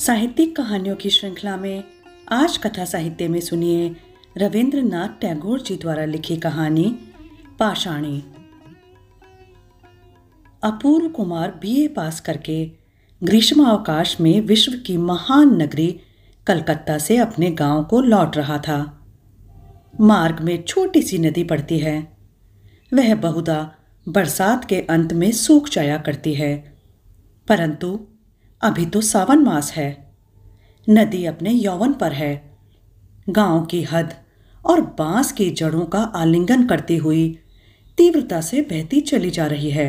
साहित्यिक कहानियों की श्रृंखला में आज कथा साहित्य में सुनिए रविंद्रनाथ टैगोर जी द्वारा लिखी कहानी पाषाणी अपूर्व कुमार बीए पास करके ग्रीष्मावकाश में विश्व की महान नगरी कलकत्ता से अपने गांव को लौट रहा था मार्ग में छोटी सी नदी पड़ती है वह बहुधा बरसात के अंत में सूख जाया करती है परंतु अभी तो सावन मास है नदी अपने यौवन पर है गांव की हद और बांस की जड़ों का आलिंगन करती हुई तीव्रता से बहती चली जा रही है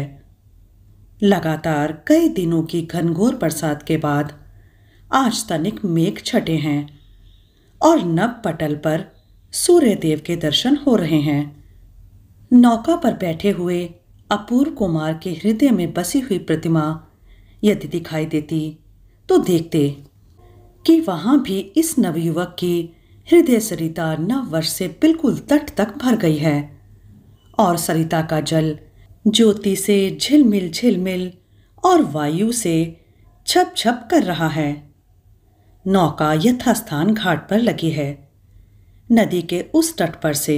लगातार कई दिनों की घनघोर बरसात के बाद आज तनिक मेघ छटे हैं और नव पटल पर सूर्यदेव के दर्शन हो रहे हैं नौका पर बैठे हुए अपूर्व कुमार के हृदय में बसी हुई प्रतिमा यदि दिखाई देती तो देखते कि वहां भी इस नवयुवक की हृदय सरिता नव वर्ष से बिल्कुल तट तक भर गई है और सरिता का जल ज्योति से झिलमिल झिलमिल और वायु से छप छप कर रहा है नौका यथास्थान घाट पर लगी है नदी के उस तट पर से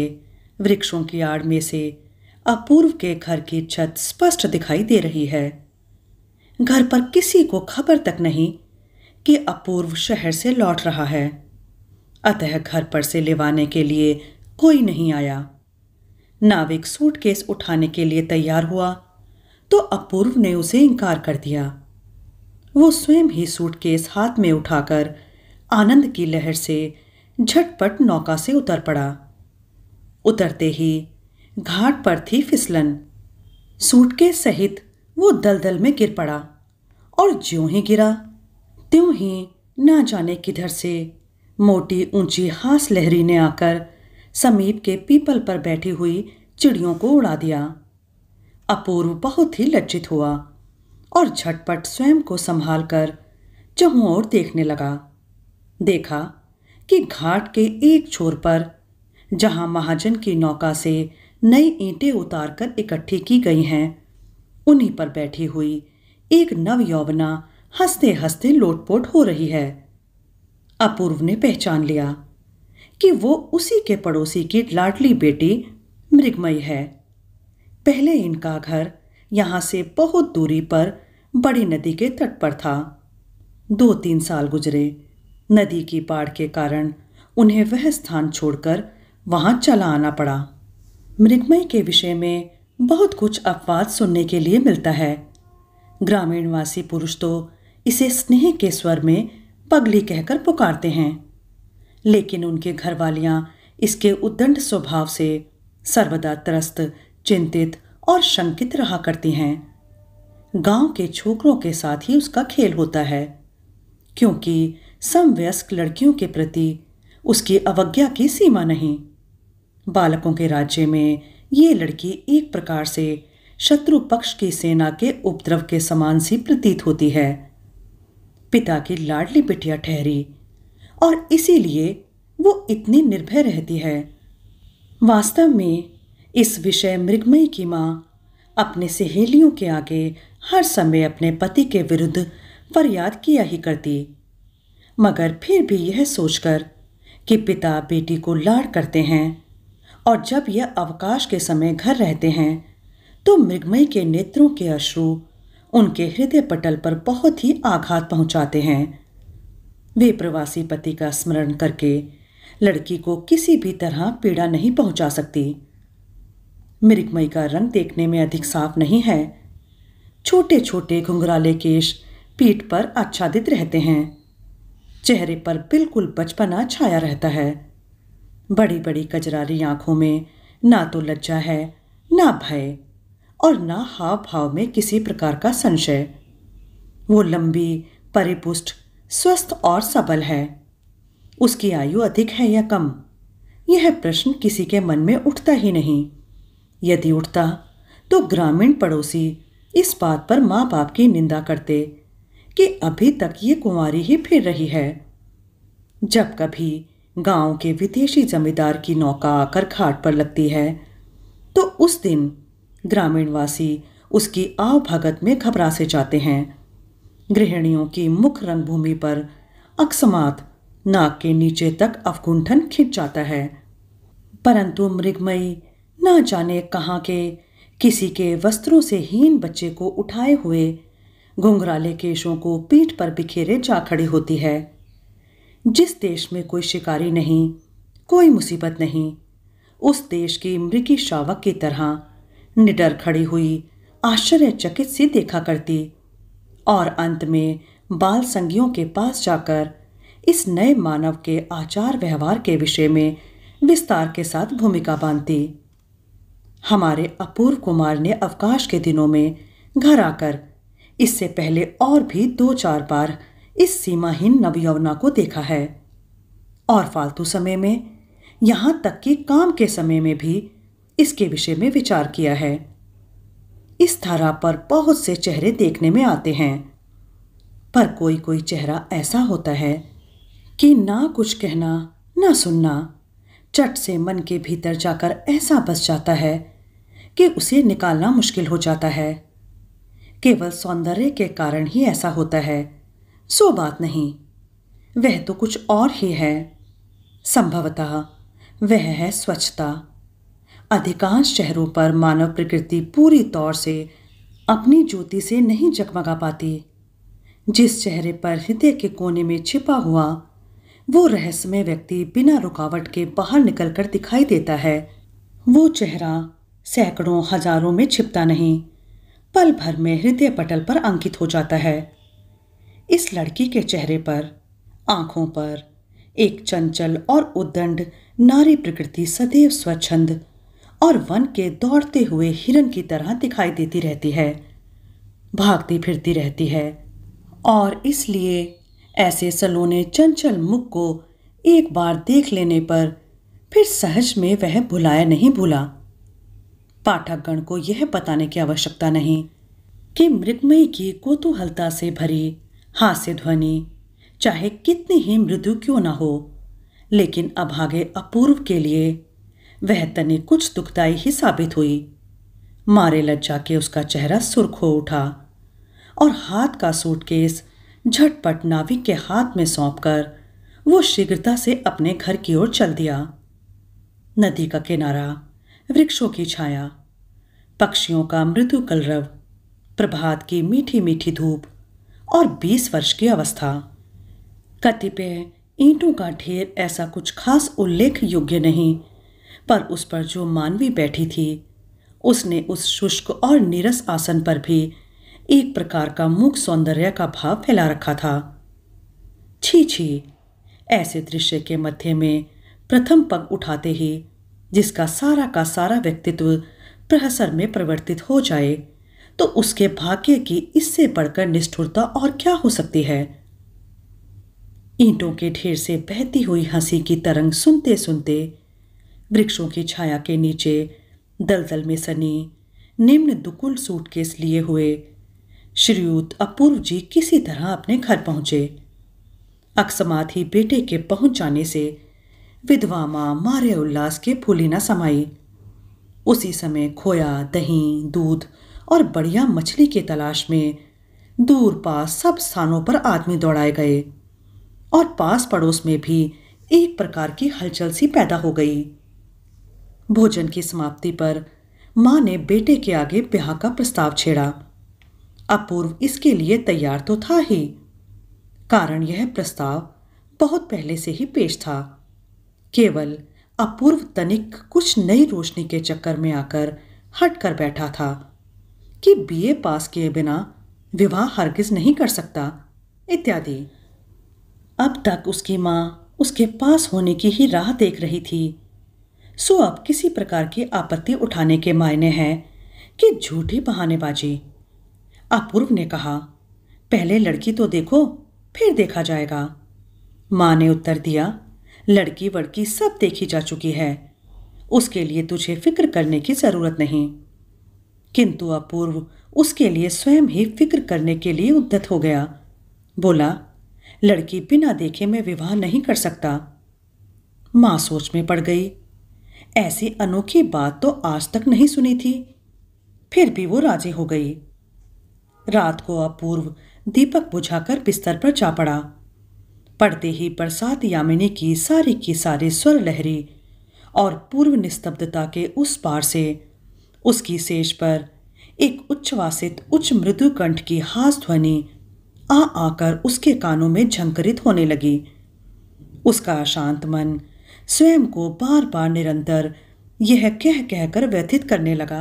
वृक्षों की आड़ में से अपूर्व के घर की छत स्पष्ट दिखाई दे रही है घर पर किसी को खबर तक नहीं कि अपूर्व शहर से लौट रहा है अतः घर पर से लेवाने के लिए कोई नहीं आया नाविक सूटकेस उठाने के लिए तैयार हुआ तो अपूर्व ने उसे इनकार कर दिया वो स्वयं ही सूटकेस हाथ में उठाकर आनंद की लहर से झटपट नौका से उतर पड़ा उतरते ही घाट पर थी फिसलन सूटकेस सहित वो दलदल में गिर पड़ा और ज्यों ही गिरा त्यों ही ना जाने किधर से मोटी ऊंची हास लहरी ने आकर समीप के पीपल पर बैठी हुई चिड़ियों को उड़ा दिया अपूर्व बहुत ही लज्जित हुआ और झटपट स्वयं को संभाल कर चहुओं और देखने लगा देखा कि घाट के एक छोर पर जहां महाजन की नौका से नई ईंटें उतारकर इकट्ठी की गई हैं उन्हीं पर बैठी हुई एक नव यौवना हंसते हंसते लोटपोट हो रही है अपूर्व ने पहचान लिया कि वो उसी के पड़ोसी की लाडली बेटी मृगमयी है पहले इनका घर यहां से बहुत दूरी पर बड़ी नदी के तट पर था दो तीन साल गुजरे नदी की बाढ़ के कारण उन्हें वह स्थान छोड़कर वहां चला आना पड़ा मृगमय के विषय में बहुत कुछ अपवाद सुनने के लिए मिलता है ग्रामीणवासी पुरुष तो इसे स्नेह के स्वर में पगली कहकर पुकारते हैं लेकिन उनके घरवालियां इसके उद्दंड स्वभाव से सर्वदा त्रस्त चिंतित और शंकित रहा करती हैं गांव के छोकरों के साथ ही उसका खेल होता है क्योंकि समवयस्क लड़कियों के प्रति उसकी अवज्ञा की सीमा नहीं बालकों के राज्य में ये लड़की एक प्रकार से शत्रु पक्ष की सेना के उपद्रव के समान सी प्रतीत होती है पिता की लाडली बिटिया ठहरी और इसीलिए वो इतनी निर्भय रहती है वास्तव में इस विषय मृगमयी की माँ अपने सहेलियों के आगे हर समय अपने पति के विरुद्ध फरियाद किया ही करती मगर फिर भी यह सोचकर कि पिता बेटी को लाड़ करते हैं और जब यह अवकाश के समय घर रहते हैं तो मृगमय के नेत्रों के अश्रु उनके हृदय पटल पर बहुत ही आघात पहुंचाते हैं वे प्रवासी पति का स्मरण करके लड़की को किसी भी तरह पीड़ा नहीं पहुंचा सकती मृगमय का रंग देखने में अधिक साफ नहीं है छोटे छोटे घुंघराले केश पीठ पर आच्छादित रहते हैं चेहरे पर बिल्कुल बचपना छाया रहता है बड़ी बड़ी कजरारी आंखों में ना तो लज्जा है ना भय और ना हाव भाव में किसी प्रकार का संशय वो लंबी परिपुष्ट स्वस्थ और सबल है उसकी आयु अधिक है या कम यह प्रश्न किसी के मन में उठता ही नहीं यदि उठता तो ग्रामीण पड़ोसी इस बात पर माँ बाप की निंदा करते कि अभी तक ये कुंवारी ही फिर रही है जब कभी गांव के विदेशी जमींदार की नौका आकर घाट पर लगती है तो उस दिन ग्रामीणवासी उसकी आव भगत में घबरा से जाते हैं गृहिणियों की मुख्य रंगभूमि पर अकस्मात नाक के नीचे तक अवगुंठन खिंच जाता है परंतु मृगमयी ना जाने कहाँ के किसी के वस्त्रों से हीन बच्चे को उठाए हुए घुंघराले केशों को पीठ पर बिखेरे जा खड़ी होती है जिस देश में कोई शिकारी नहीं कोई मुसीबत नहीं उस देश की मृगी शावक की तरह निडर खड़ी हुई आश्चर्यचकित से देखा करती और अंत में बाल संगियों के पास जाकर इस नए मानव के आचार व्यवहार के विषय में विस्तार के साथ भूमिका बांधती हमारे अपूर्व कुमार ने अवकाश के दिनों में घर आकर इससे पहले और भी दो चार बार इस सीमाहीन नवयौवना को देखा है और फालतू समय में यहाँ तक कि काम के समय में भी इसके विषय में विचार किया है इस धारा पर बहुत से चेहरे देखने में आते हैं पर कोई कोई चेहरा ऐसा होता है कि ना कुछ कहना ना सुनना चट से मन के भीतर जाकर ऐसा बस जाता है कि उसे निकालना मुश्किल हो जाता है केवल सौंदर्य के कारण ही ऐसा होता है सो बात नहीं वह तो कुछ और ही है संभवतः वह है स्वच्छता अधिकांश चेहरों पर मानव प्रकृति पूरी तौर से अपनी ज्योति से नहीं जगमगा पाती जिस चेहरे पर हृदय के कोने में छिपा हुआ वो रहस्यमय व्यक्ति बिना रुकावट के बाहर निकलकर दिखाई देता है वो चेहरा सैकड़ों हजारों में छिपता नहीं पल भर में हृदय पटल पर अंकित हो जाता है इस लड़की के चेहरे पर आंखों पर एक चंचल और उद्दंड नारी प्रकृति सदैव स्वच्छंद और वन के दौड़ते हुए हिरन की तरह दिखाई देती रहती है भागती फिरती रहती है और इसलिए ऐसे सलोने चंचल मुख को एक बार देख लेने पर फिर सहज में वह भुलाया नहीं भूला पाठकगण को यह बताने की आवश्यकता नहीं कि मृगमयी की कोतूहलता से भरी हास्य ध्वनि चाहे कितनी ही मृदु क्यों न हो लेकिन अभागे अपूर्व के लिए वह तने कुछ दुखदाई ही साबित हुई मारे लज्जा के उसका चेहरा सुर्ख हो उठा और हाथ का सूटकेस झटपट नाविक के हाथ में सौंपकर वो शीघ्रता से अपने घर की ओर चल दिया नदी का किनारा वृक्षों की छाया पक्षियों का मृदु कलरव प्रभात की मीठी मीठी धूप और बीस वर्ष की अवस्था कतिपय ईंटों का ढेर ऐसा कुछ खास उल्लेख योग्य नहीं पर उस पर जो मानवी बैठी थी उसने उस शुष्क और नीरस आसन पर भी एक प्रकार का मुख सौंदर्य का भाव फैला रखा था छी छी ऐसे दृश्य के मध्य में प्रथम पग उठाते ही जिसका सारा का सारा व्यक्तित्व प्रहसर में परिवर्तित हो जाए तो उसके भाग्य की इससे बढ़कर निष्ठुरता और क्या हो सकती है ईंटों के ढेर से बहती हुई हंसी की तरंग सुनते सुनते वृक्षों की छाया के नीचे दलदल में सनी निम्न दुकुल सूटकेस लिए हुए श्रीयुत अपूर्व जी किसी तरह अपने घर पहुंचे अकस्मात ही बेटे के पहुंच जाने से विधवा माँ मारे उल्लास के फूली न समाई उसी समय खोया दही दूध और बढ़िया मछली की तलाश में दूर पास सब स्थानों पर आदमी दौड़ाए गए और पास पड़ोस में भी एक प्रकार की हलचल सी पैदा हो गई भोजन की समाप्ति पर माँ ने बेटे के आगे ब्याह का प्रस्ताव छेड़ा अपूर्व इसके लिए तैयार तो था ही कारण यह प्रस्ताव बहुत पहले से ही पेश था केवल अपूर्व तनिक कुछ नई रोशनी के चक्कर में आकर हट कर बैठा था कि बीए पास किए बिना विवाह हरगिज नहीं कर सकता इत्यादि अब तक उसकी माँ उसके पास होने की ही राह देख रही थी सो अब किसी प्रकार की आपत्ति उठाने के मायने हैं कि झूठी बहानेबाजी अपूर्व ने कहा पहले लड़की तो देखो फिर देखा जाएगा माँ ने उत्तर दिया लड़की वड़की सब देखी जा चुकी है उसके लिए तुझे फिक्र करने की ज़रूरत नहीं किंतु अपूर्व उसके लिए स्वयं ही फिक्र करने के लिए उद्दत हो गया बोला लड़की बिना देखे मैं विवाह नहीं कर सकता माँ सोच में पड़ गई ऐसी अनोखी बात तो आज तक नहीं सुनी थी फिर भी वो राजी हो गई रात को अपूर्व दीपक बुझाकर बिस्तर पर जा पड़ा पड़ते ही बरसात यामिनी की सारी की सारी स्वर लहरी और पूर्व निस्तब्धता के उस पार से उसकी शेष पर एक उच्चवासित उच्च मृदु कंठ की हास ध्वनि आ आकर उसके कानों में झंकरित होने लगी उसका शांत मन स्वयं को बार बार निरंतर यह कह कहकर व्यथित करने लगा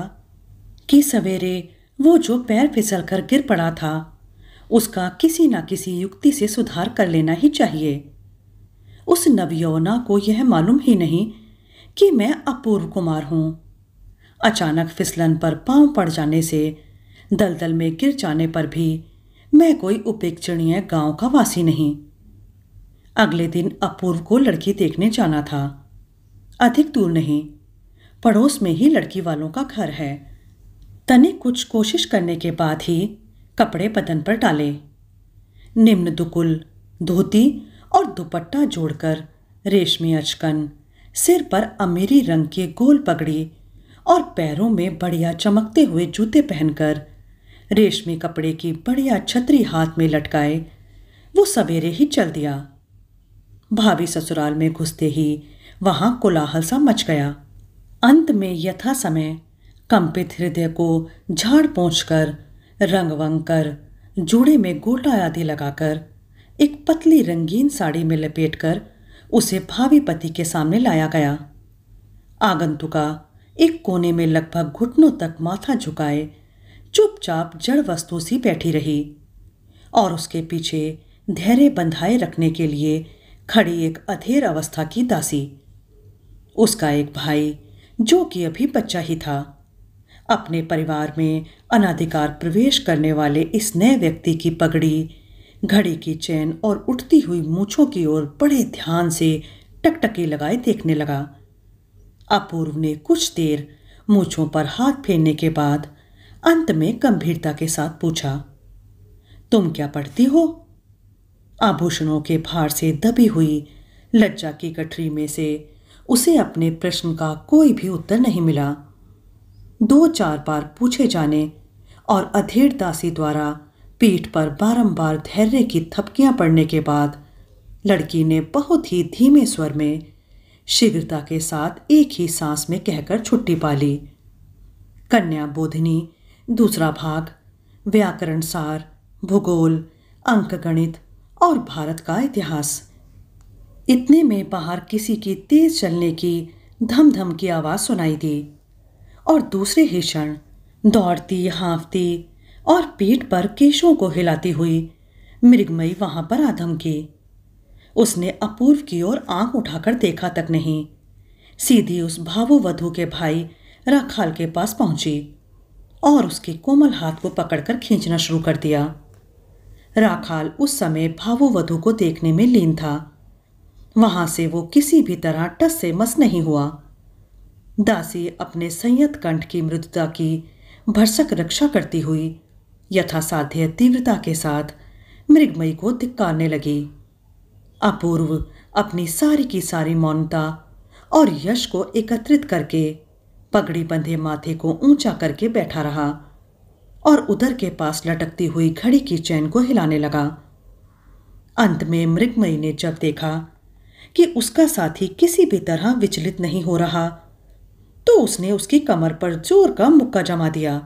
कि सवेरे वो जो पैर फिसल कर गिर पड़ा था उसका किसी ना किसी युक्ति से सुधार कर लेना ही चाहिए उस नवयौना को यह मालूम ही नहीं कि मैं अपूर्व कुमार हूं अचानक फिसलन पर पांव पड़ जाने से दलदल में गिर जाने पर भी मैं कोई उपेक्षणीय गांव का वासी नहीं अगले दिन अपूर्व को लड़की देखने जाना था अधिक दूर नहीं पड़ोस में ही लड़की वालों का घर है तने कुछ कोशिश करने के बाद ही कपड़े बदन पर डाले निम्न दुकुल धोती और दुपट्टा जोड़कर रेशमी अचकन सिर पर अमीरी रंग के गोल पगड़ी और पैरों में बढ़िया चमकते हुए जूते पहनकर रेशमी कपड़े की बढ़िया छतरी हाथ में लटकाए वो सवेरे ही चल दिया भाभी ससुराल में घुसते ही वहाँ कोलाहल सा मच गया अंत में यथा समय कंपित हृदय को झाड़ पहुँच कर रंग वंग कर जूड़े में गोटा आदि लगाकर एक पतली रंगीन साड़ी में लपेटकर उसे भावी पति के सामने लाया गया आगंतुका एक कोने में लगभग घुटनों तक माथा झुकाए चुपचाप जड़ वस्तु सी बैठी रही और उसके पीछे धैर्य बंधाए रखने के लिए खड़ी एक अधेर अवस्था की दासी उसका एक भाई जो कि अभी बच्चा ही था अपने परिवार में अनाधिकार प्रवेश करने वाले इस नए व्यक्ति की पगड़ी घड़ी की चैन और उठती हुई मूछों की ओर बड़े ध्यान से टकटकी लगाए देखने लगा अपूर्व ने कुछ देर मूछों पर हाथ फेरने के बाद अंत में गंभीरता के साथ पूछा तुम क्या पढ़ती हो आभूषणों के भार से दबी हुई लज्जा की कठरी में से उसे अपने प्रश्न का कोई भी उत्तर नहीं मिला दो चार बार पूछे जाने और अधेड़ दासी द्वारा पीठ पर बारंबार धैर्य की थपकियां पड़ने के बाद लड़की ने बहुत ही धीमे स्वर में शीघ्रता के साथ एक ही सांस में कहकर छुट्टी पा ली कन्या बोधनी दूसरा भाग व्याकरण सार भूगोल अंकगणित और भारत का इतिहास इतने में बाहर किसी की तेज चलने की धम धम की आवाज़ सुनाई दी और दूसरे ही क्षण दौड़ती हाँफती और पीठ पर केशों को हिलाती हुई मृगमयी वहां पर आधम की उसने अपूर्व की ओर आंख उठाकर देखा तक नहीं सीधी उस भावो वधु के भाई रखाल के पास पहुंची और उसके कोमल हाथ को पकड़कर खींचना शुरू कर दिया राखाल उस समय भावुवधु को देखने में लीन था वहां से वो किसी भी तरह टस से मस नहीं हुआ दासी अपने संयत कंठ की मृदुता की भरसक रक्षा करती हुई यथासाध्य तीव्रता के साथ मृगमयी को धिक्कारने लगी अपूर्व अपनी सारी की सारी मौनता और यश को एकत्रित करके पगड़ी बंधे माथे को ऊंचा करके बैठा रहा और उधर के पास लटकती हुई घड़ी की चैन को हिलाने लगा अंत में मृगमयी ने जब देखा कि उसका साथी किसी भी तरह विचलित नहीं हो रहा तो उसने उसकी कमर पर जोर का मुक्का जमा दिया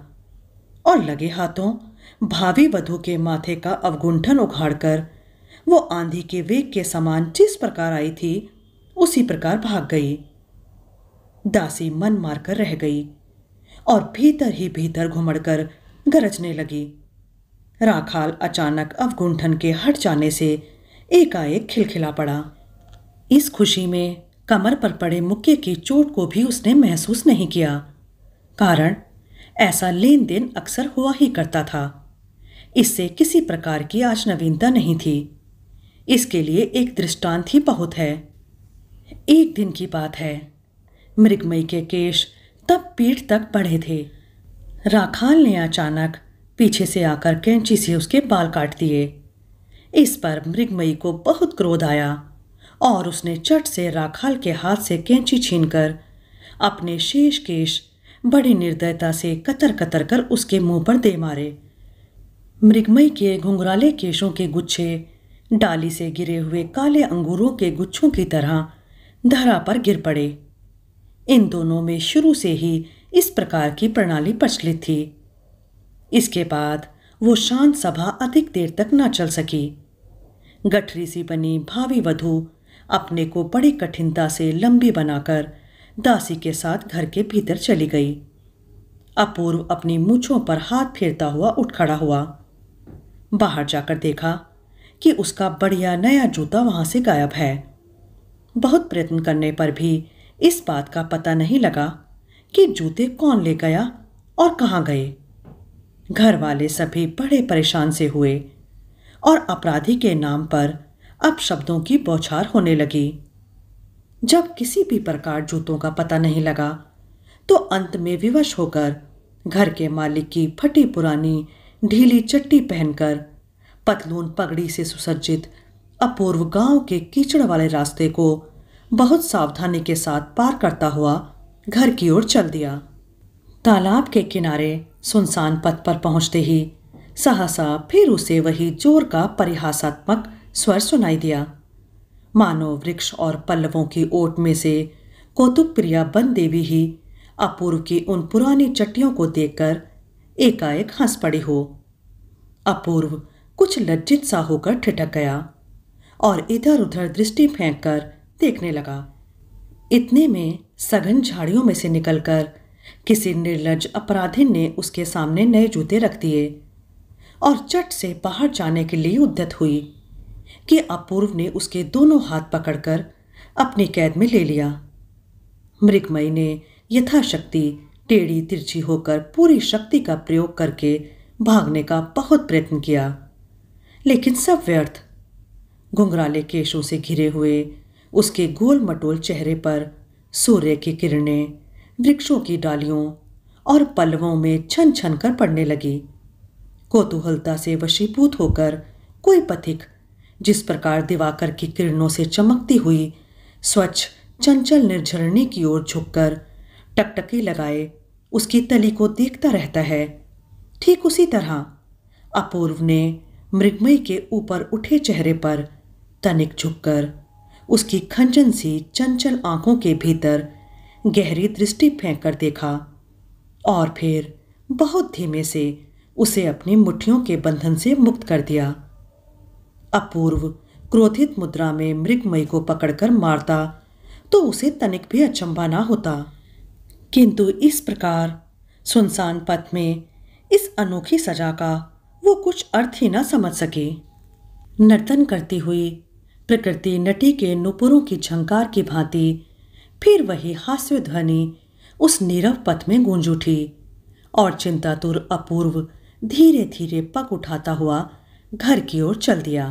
और लगे हाथों भावी वधु के माथे का अवगुंठन उखाड़कर वो आंधी के वेग के समान जिस प्रकार आई थी उसी प्रकार भाग गई दासी मन मारकर रह गई और भीतर ही भीतर घुमड़कर गरजने लगी राखाल अचानक अवगुंठन के हट जाने से एकाएक खिलखिला पड़ा इस खुशी में कमर पर पड़े मुक्के की चोट को भी उसने महसूस नहीं किया कारण ऐसा लेन देन अक्सर हुआ ही करता था इससे किसी प्रकार की आज नवीनता नहीं थी इसके लिए एक दृष्टांत ही बहुत है एक दिन की बात है मृगमयी के केश तब पीठ तक बढ़े थे राखाल ने अचानक पीछे से आकर कैंची से उसके बाल काट दिए इस पर मृगमयी को बहुत क्रोध आया और उसने चट से राखाल के हाथ से कैंची छीनकर अपने शेष केश बड़ी निर्दयता से कतर कतर कर उसके मुंह पर दे मारे मृगमयी के घुंघराले केशों के गुच्छे डाली से गिरे हुए काले अंगूरों के गुच्छों की तरह धरा पर गिर पड़े इन दोनों में शुरू से ही इस प्रकार की प्रणाली प्रचलित थी इसके बाद वो शांत सभा अधिक देर तक न चल सकी गठरी सी बनी भावी वधु अपने को बड़ी कठिनता से लंबी बनाकर दासी के साथ घर के भीतर चली गई अपूर्व अपनी मूछों पर हाथ फेरता हुआ उठ खड़ा हुआ बाहर जाकर देखा कि उसका बढ़िया नया जूता वहां से गायब है बहुत प्रयत्न करने पर भी इस बात का पता नहीं लगा कि जूते कौन ले गया और कहाँ गए घर वाले सभी बड़े परेशान से हुए और अपराधी के नाम पर अब शब्दों की बौछार होने लगी जब किसी भी प्रकार जूतों का पता नहीं लगा तो अंत में विवश होकर घर के मालिक की फटी पुरानी ढीली चट्टी पहनकर पतलून पगड़ी से सुसज्जित अपूर्व गांव के कीचड़ वाले रास्ते को बहुत सावधानी के साथ पार करता हुआ घर की ओर चल दिया तालाब के किनारे सुनसान पथ पर पहुंचते ही सहसा फिर उसे वही जोर का परिहासात्मक स्वर सुनाई दिया मानो वृक्ष और पल्लवों की ओट में से कौतुक प्रिया बन देवी ही अपूर्व की उन पुरानी चट्टियों को देखकर एकाएक हंस पड़ी हो अपूर्व कुछ लज्जित सा होकर ठिठक गया और इधर उधर दृष्टि फेंक कर देखने लगा इतने में सघन झाड़ियों में से निकलकर किसी निर्लज अपराधी ने उसके सामने नए जूते रख दिए और चट से बाहर जाने के लिए उद्यत हुई कि अपूर्व ने उसके दोनों हाथ पकड़कर अपनी कैद में ले लिया मृगमयी ने यथाशक्ति टेढ़ी तिरछी होकर पूरी शक्ति का प्रयोग करके भागने का बहुत प्रयत्न किया लेकिन सब व्यर्थ घुंघराले केशों से घिरे हुए उसके गोल मटोल चेहरे पर सूर्य की किरणें वृक्षों की डालियों और पल्लवों में छन छन कर पड़ने लगी कौतूहलता से वशीभूत होकर कोई पथिक जिस प्रकार दिवाकर की किरणों से चमकती हुई स्वच्छ चंचल निर्झरने की ओर झुककर टकटकी लगाए उसकी तली को देखता रहता है ठीक उसी तरह अपूर्व ने मृगमयी के ऊपर उठे चेहरे पर तनिक झुककर उसकी खंजन सी चंचल आंखों के भीतर गहरी दृष्टि फेंक कर देखा और फिर बहुत धीमे से उसे अपनी मुट्ठियों के बंधन से मुक्त कर दिया अपूर्व क्रोधित मुद्रा में मृगमयी को पकड़कर मारता तो उसे तनिक भी अचंबा ना होता किंतु इस प्रकार सुनसान पथ में इस अनोखी सजा का वो कुछ अर्थ ही ना समझ सके नर्तन करती हुई प्रकृति नटी के नुपुरों की झंकार की भांति फिर वही हास्य ध्वनि उस नीरव पथ में गूंज उठी और चिंतातुर अपूर्व धीरे धीरे पग उठाता हुआ घर की ओर चल दिया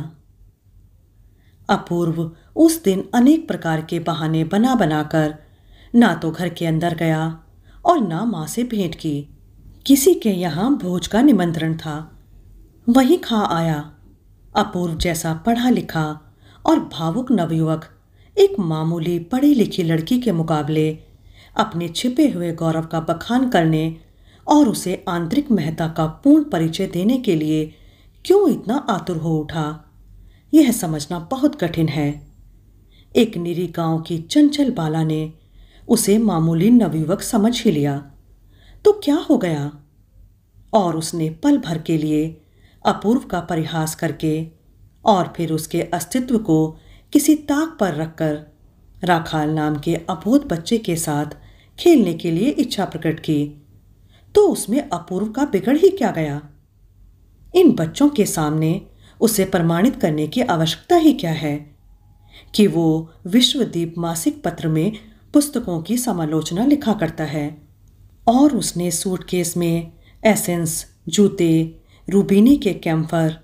अपूर्व उस दिन अनेक प्रकार के बहाने बना बनाकर ना तो घर के अंदर गया और ना माँ से भेंट की किसी के यहाँ भोज का निमंत्रण था वही खा आया अपूर्व जैसा पढ़ा लिखा और भावुक नवयुवक एक मामूली पढ़ी लिखी लड़की के मुकाबले अपने छिपे हुए गौरव का बखान करने और उसे आंतरिक महत्ता का पूर्ण परिचय देने के लिए क्यों इतना आतुर हो उठा यह समझना बहुत कठिन है एक निरी गांव की चंचल बाला ने उसे मामूली नवयुवक समझ ही लिया तो क्या हो गया और उसने पल भर के लिए अपूर्व का परिहास करके और फिर उसके अस्तित्व को किसी ताक पर रखकर राखाल नाम के अबोध बच्चे के साथ खेलने के लिए इच्छा प्रकट की तो उसमें अपूर्व का बिगड़ ही क्या गया इन बच्चों के सामने उसे प्रमाणित करने की आवश्यकता ही क्या है कि वो विश्वदीप मासिक पत्र में पुस्तकों की समालोचना लिखा करता है और उसने सूटकेस में एसेंस जूते रूबीनी के कैम्फर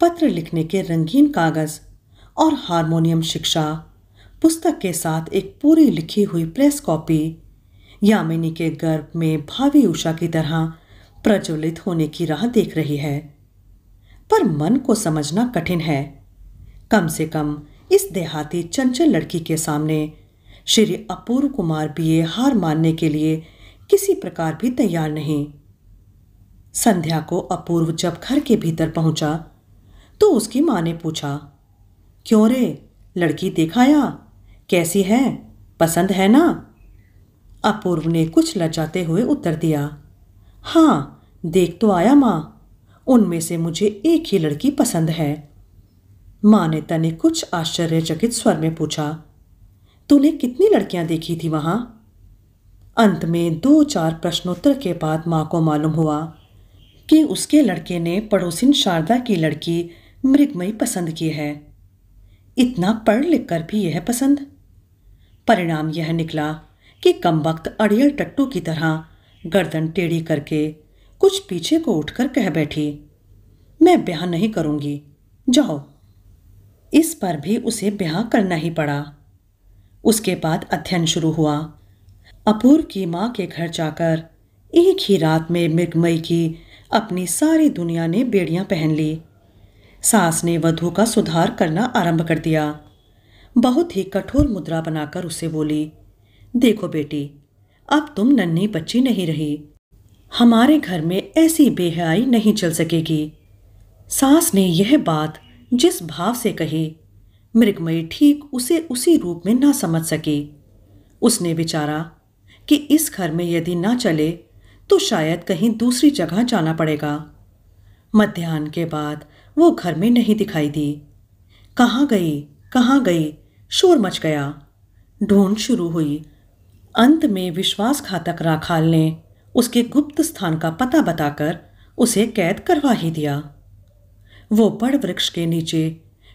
पत्र लिखने के रंगीन कागज और हारमोनियम शिक्षा पुस्तक के साथ एक पूरी लिखी हुई प्रेस कॉपी यामिनी के गर्भ में भावी उषा की तरह प्रज्वलित होने की राह देख रही है पर मन को समझना कठिन है कम से कम इस देहाती चंचल लड़की के सामने श्री अपूर्व कुमार भी ये हार मानने के लिए किसी प्रकार भी तैयार नहीं संध्या को अपूर्व जब घर के भीतर पहुंचा तो उसकी माँ ने पूछा क्यों रे लड़की देखाया कैसी है पसंद है ना अपूर्व ने कुछ लजाते हुए उत्तर दिया हाँ देख तो आया माँ उनमें से मुझे एक ही लड़की पसंद है माँ ने तने कुछ आश्चर्यचकित स्वर में पूछा तूने कितनी लड़कियां देखी थी वहां अंत में दो चार प्रश्नोत्तर के बाद माँ को मालूम हुआ कि उसके लड़के ने पड़ोसिन शारदा की लड़की मृगमयी पसंद की है इतना पढ़ लिख कर भी यह पसंद परिणाम यह निकला कि कम वक्त अड़ियल टट्टू की तरह गर्दन टेढ़ी करके कुछ पीछे को उठकर कह बैठी मैं ब्याह नहीं करूंगी जाओ इस पर भी उसे ब्याह करना ही पड़ा उसके बाद अध्ययन शुरू हुआ अपूर्व की माँ के घर जाकर एक ही रात में मृगमयी की अपनी सारी दुनिया ने बेड़ियाँ पहन ली सास ने वधु का सुधार करना आरंभ कर दिया बहुत ही कठोर मुद्रा बनाकर उसे बोली देखो बेटी अब तुम नन्ही बच्ची नहीं रही हमारे घर में ऐसी बेहयाई नहीं चल सकेगी सास ने यह बात जिस भाव से कही मृगमयी ठीक उसे उसी रूप में ना समझ सकी उसने विचारा कि इस घर में यदि ना चले तो शायद कहीं दूसरी जगह जाना पड़ेगा मध्यान्ह के बाद वो घर में नहीं दिखाई दी कहाँ गई कहाँ गई शोर मच गया ढूंढ शुरू हुई अंत में विश्वासघातक राखाल ने उसके गुप्त स्थान का पता बताकर उसे कैद करवा ही दिया वो बड़ वृक्ष के नीचे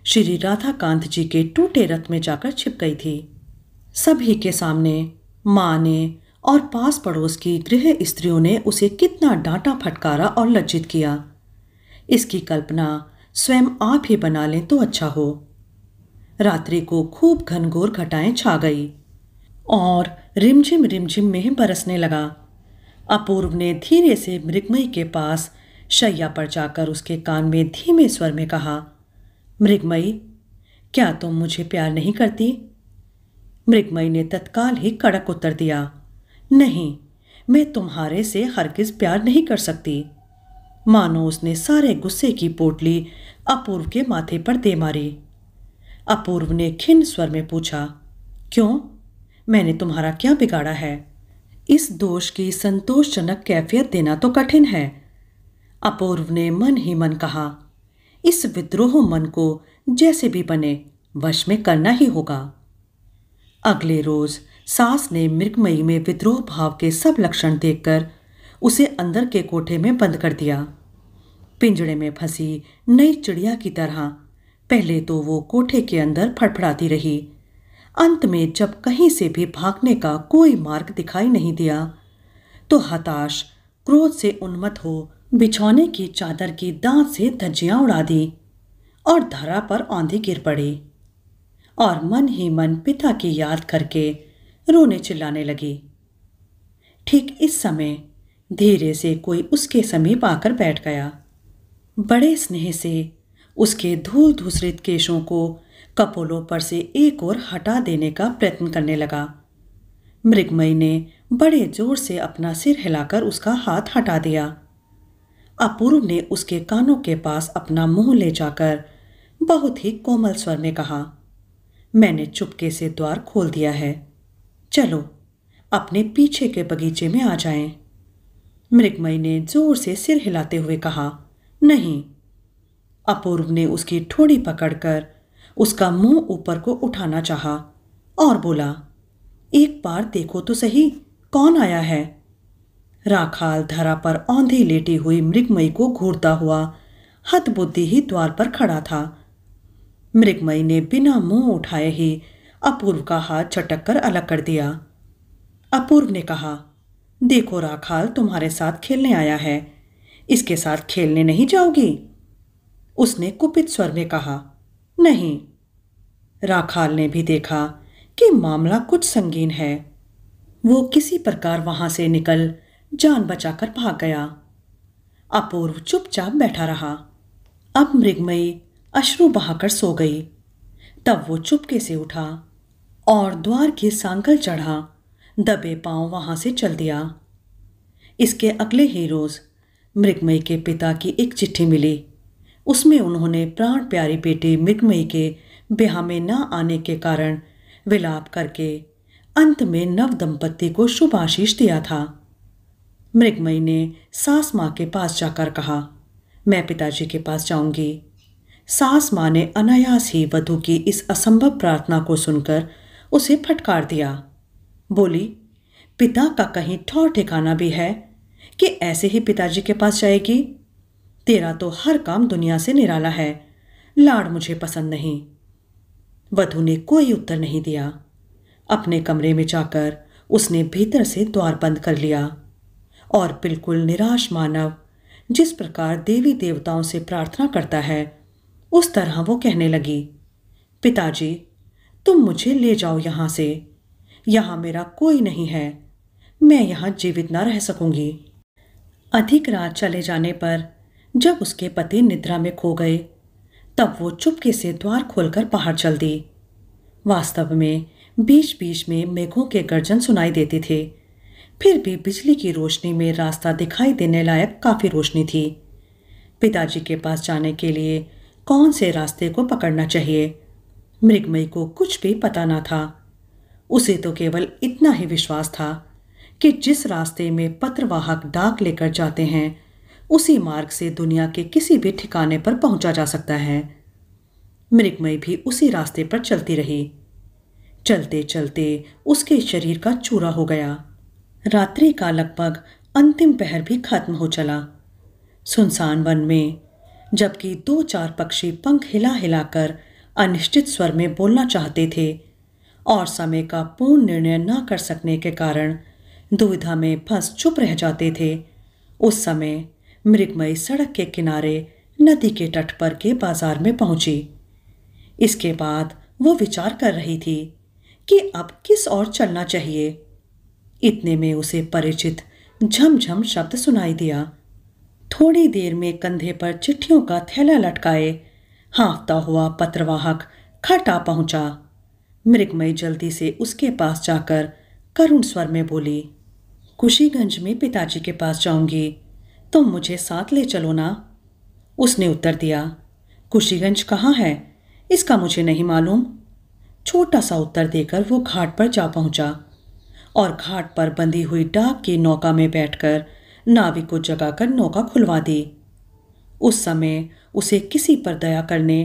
श्री राधाकांत जी के टूटे रथ में जाकर छिप गई थी सभी के सामने माँ ने और पास पड़ोस की गृह स्त्रियों ने उसे कितना डांटा फटकारा और लज्जित किया इसकी कल्पना स्वयं आप ही बना लें तो अच्छा हो रात्रि को खूब घनघोर घटाएं छा गई और रिमझिम रिमझिम में बरसने लगा अपूर्व ने धीरे से मृगमयी के पास शैया पर जाकर उसके कान में धीमे स्वर में कहा मृगमयी क्या तुम तो मुझे प्यार नहीं करती मृगमयी ने तत्काल ही कड़क उत्तर दिया नहीं मैं तुम्हारे से हरगिज प्यार नहीं कर सकती मानो उसने सारे गुस्से की पोटली अपूर्व के माथे पर दे मारी अपूर्व ने खिन स्वर में पूछा क्यों मैंने तुम्हारा क्या बिगाड़ा है इस दोष की संतोषजनक कैफियत देना तो कठिन है अपूर्व ने मन ही मन कहा इस विद्रोह मन को जैसे भी बने वश में करना ही होगा अगले रोज सास ने मृगमयी में विद्रोह भाव के सब लक्षण देखकर उसे अंदर के कोठे में बंद कर दिया पिंजड़े में फंसी नई चिड़िया की तरह पहले तो वो कोठे के अंदर फड़फड़ाती रही अंत में जब कहीं से भी भागने का कोई मार्ग दिखाई नहीं दिया तो हताश क्रोध से उन्मत हो बिछौने की चादर की दांत से धज्जियां उड़ा दी और धरा पर आंधी गिर पड़ी और मन ही मन पिता की याद करके रोने चिल्लाने लगी ठीक इस समय धीरे से कोई उसके समीप आकर बैठ गया बड़े स्नेह से उसके धूल धूसरित केशों को कपोलों पर से एक ओर हटा देने का प्रयत्न करने लगा मृगमयी ने बड़े जोर से अपना सिर हिलाकर उसका हाथ हटा दिया अपूर्व ने उसके कानों के पास अपना मुंह ले जाकर बहुत ही कोमल स्वर में कहा मैंने चुपके से द्वार खोल दिया है चलो अपने पीछे के बगीचे में आ जाएं। मृगमयी ने जोर से सिर हिलाते हुए कहा नहीं अपूर्व ने उसकी ठोड़ी पकड़कर उसका मुंह ऊपर को उठाना चाहा और बोला एक बार देखो तो सही कौन आया है राखाल धरा पर औंधी लेटी हुई मृगमयी को घूरता हुआ हतबुद्धि ही द्वार पर खड़ा था मृगमयी ने बिना मुंह उठाए ही अपूर्व का हाथ छटक कर अलग कर दिया अपूर्व ने कहा देखो राखाल तुम्हारे साथ खेलने आया है इसके साथ खेलने नहीं जाओगी उसने कुपित स्वर में कहा नहीं राखाल ने भी देखा कि मामला कुछ संगीन है वो किसी प्रकार वहां से निकल जान बचाकर भाग गया अपूर्व चुपचाप बैठा रहा अब मृगमयी अश्रु बहाकर सो गई तब वो चुपके से उठा और द्वार की सांकल चढ़ा दबे पांव वहां से चल दिया इसके अगले ही रोज़ मृगमयी के पिता की एक चिट्ठी मिली उसमें उन्होंने प्राण प्यारी बेटी मृगमयी के ब्याह में न आने के कारण विलाप करके अंत में नव दंपत्ति को शुभ आशीष दिया था मृगमयी ने सास माँ के पास जाकर कहा मैं पिताजी के पास जाऊंगी सास माँ ने अनायास ही वधु की इस असंभव प्रार्थना को सुनकर उसे फटकार दिया बोली पिता का कहीं ठौर ठिकाना भी है कि ऐसे ही पिताजी के पास जाएगी तेरा तो हर काम दुनिया से निराला है लाड़ मुझे पसंद नहीं वधु ने कोई उत्तर नहीं दिया अपने कमरे में जाकर उसने भीतर से द्वार बंद कर लिया और बिल्कुल निराश मानव जिस प्रकार देवी देवताओं से प्रार्थना करता है उस तरह वो कहने लगी पिताजी तुम मुझे ले जाओ यहाँ से यहाँ मेरा कोई नहीं है मैं यहाँ जीवित ना रह सकूंगी अधिक रात चले जाने पर जब उसके पति निद्रा में खो गए तब वो चुपके से द्वार खोलकर बाहर चल दी वास्तव में बीच बीच में मेघों के गर्जन सुनाई देते थे फिर भी बिजली की रोशनी में रास्ता दिखाई देने लायक काफ़ी रोशनी थी पिताजी के पास जाने के लिए कौन से रास्ते को पकड़ना चाहिए मृगमयी को कुछ भी पता ना था उसे तो केवल इतना ही विश्वास था कि जिस रास्ते में पत्रवाहक डाक लेकर जाते हैं उसी मार्ग से दुनिया के किसी भी ठिकाने पर पहुंचा जा सकता है मृगमय भी उसी रास्ते पर चलती रही चलते चलते उसके शरीर का चूरा हो गया रात्रि का लगभग अंतिम पहर भी खत्म हो चला सुनसान वन में जबकि दो चार पक्षी पंख हिला हिलाकर अनिश्चित स्वर में बोलना चाहते थे और समय का पूर्ण निर्णय न कर सकने के कारण दुविधा में फंस चुप रह जाते थे उस समय मृगमयी सड़क के किनारे नदी के तट पर के बाजार में पहुंची इसके बाद वो विचार कर रही थी कि अब किस ओर चलना चाहिए इतने में उसे परिचित झमझम शब्द सुनाई दिया थोड़ी देर में कंधे पर चिट्ठियों का थैला लटकाए हाँफता हुआ पत्रवाहक खटा पहुंचा मृगमय जल्दी से उसके पास जाकर करुण स्वर में बोली कुशीगंज में पिताजी के पास जाऊंगी तुम तो मुझे साथ ले चलो ना उसने उत्तर दिया कुशीगंज कहाँ है इसका मुझे नहीं मालूम छोटा सा उत्तर देकर वो घाट पर जा पहुंचा और घाट पर बंधी हुई डाक की नौका में बैठकर नाविक को जगाकर नौका खुलवा दी उस समय उसे किसी पर दया करने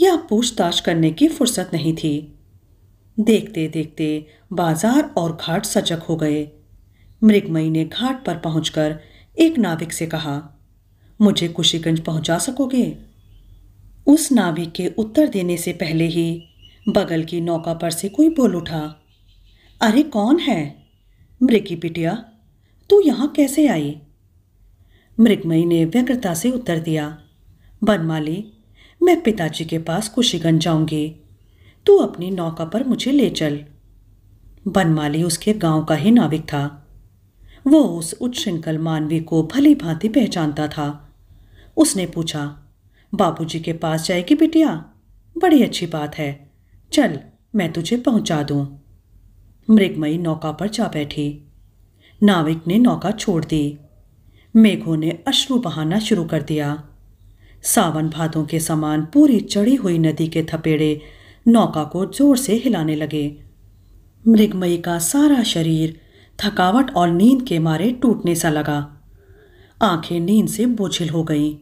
या पूछताछ करने की फुर्सत नहीं थी देखते देखते बाजार और घाट सजग हो गए मृगमयी ने घाट पर पहुंचकर एक नाविक से कहा मुझे कुशीगंज पहुंचा सकोगे उस नाविक के उत्तर देने से पहले ही बगल की नौका पर से कोई बोल उठा अरे कौन है मृगी पिटिया तू यहाँ कैसे आई मृगमयी ने व्यग्रता से उत्तर दिया बनमाली मैं पिताजी के पास कुशीगंज जाऊंगी तू अपनी नौका पर मुझे ले चल बनमाली उसके गांव का ही नाविक था वो उस उच्छृंखल मानवी को भली भांति पहचानता था उसने पूछा बाबूजी के पास जाएगी बिटिया बड़ी अच्छी बात है चल मैं तुझे पहुंचा दूं। मृगमयी नौका पर जा बैठी नाविक ने नौका छोड़ दी मेघों ने अश्रु बहाना शुरू कर दिया सावन भादों के समान पूरी चढ़ी हुई नदी के थपेड़े नौका को जोर से हिलाने लगे मृगमयी का सारा शरीर थकावट और नींद के मारे टूटने सा लगा आंखें नींद से बोझिल हो गईं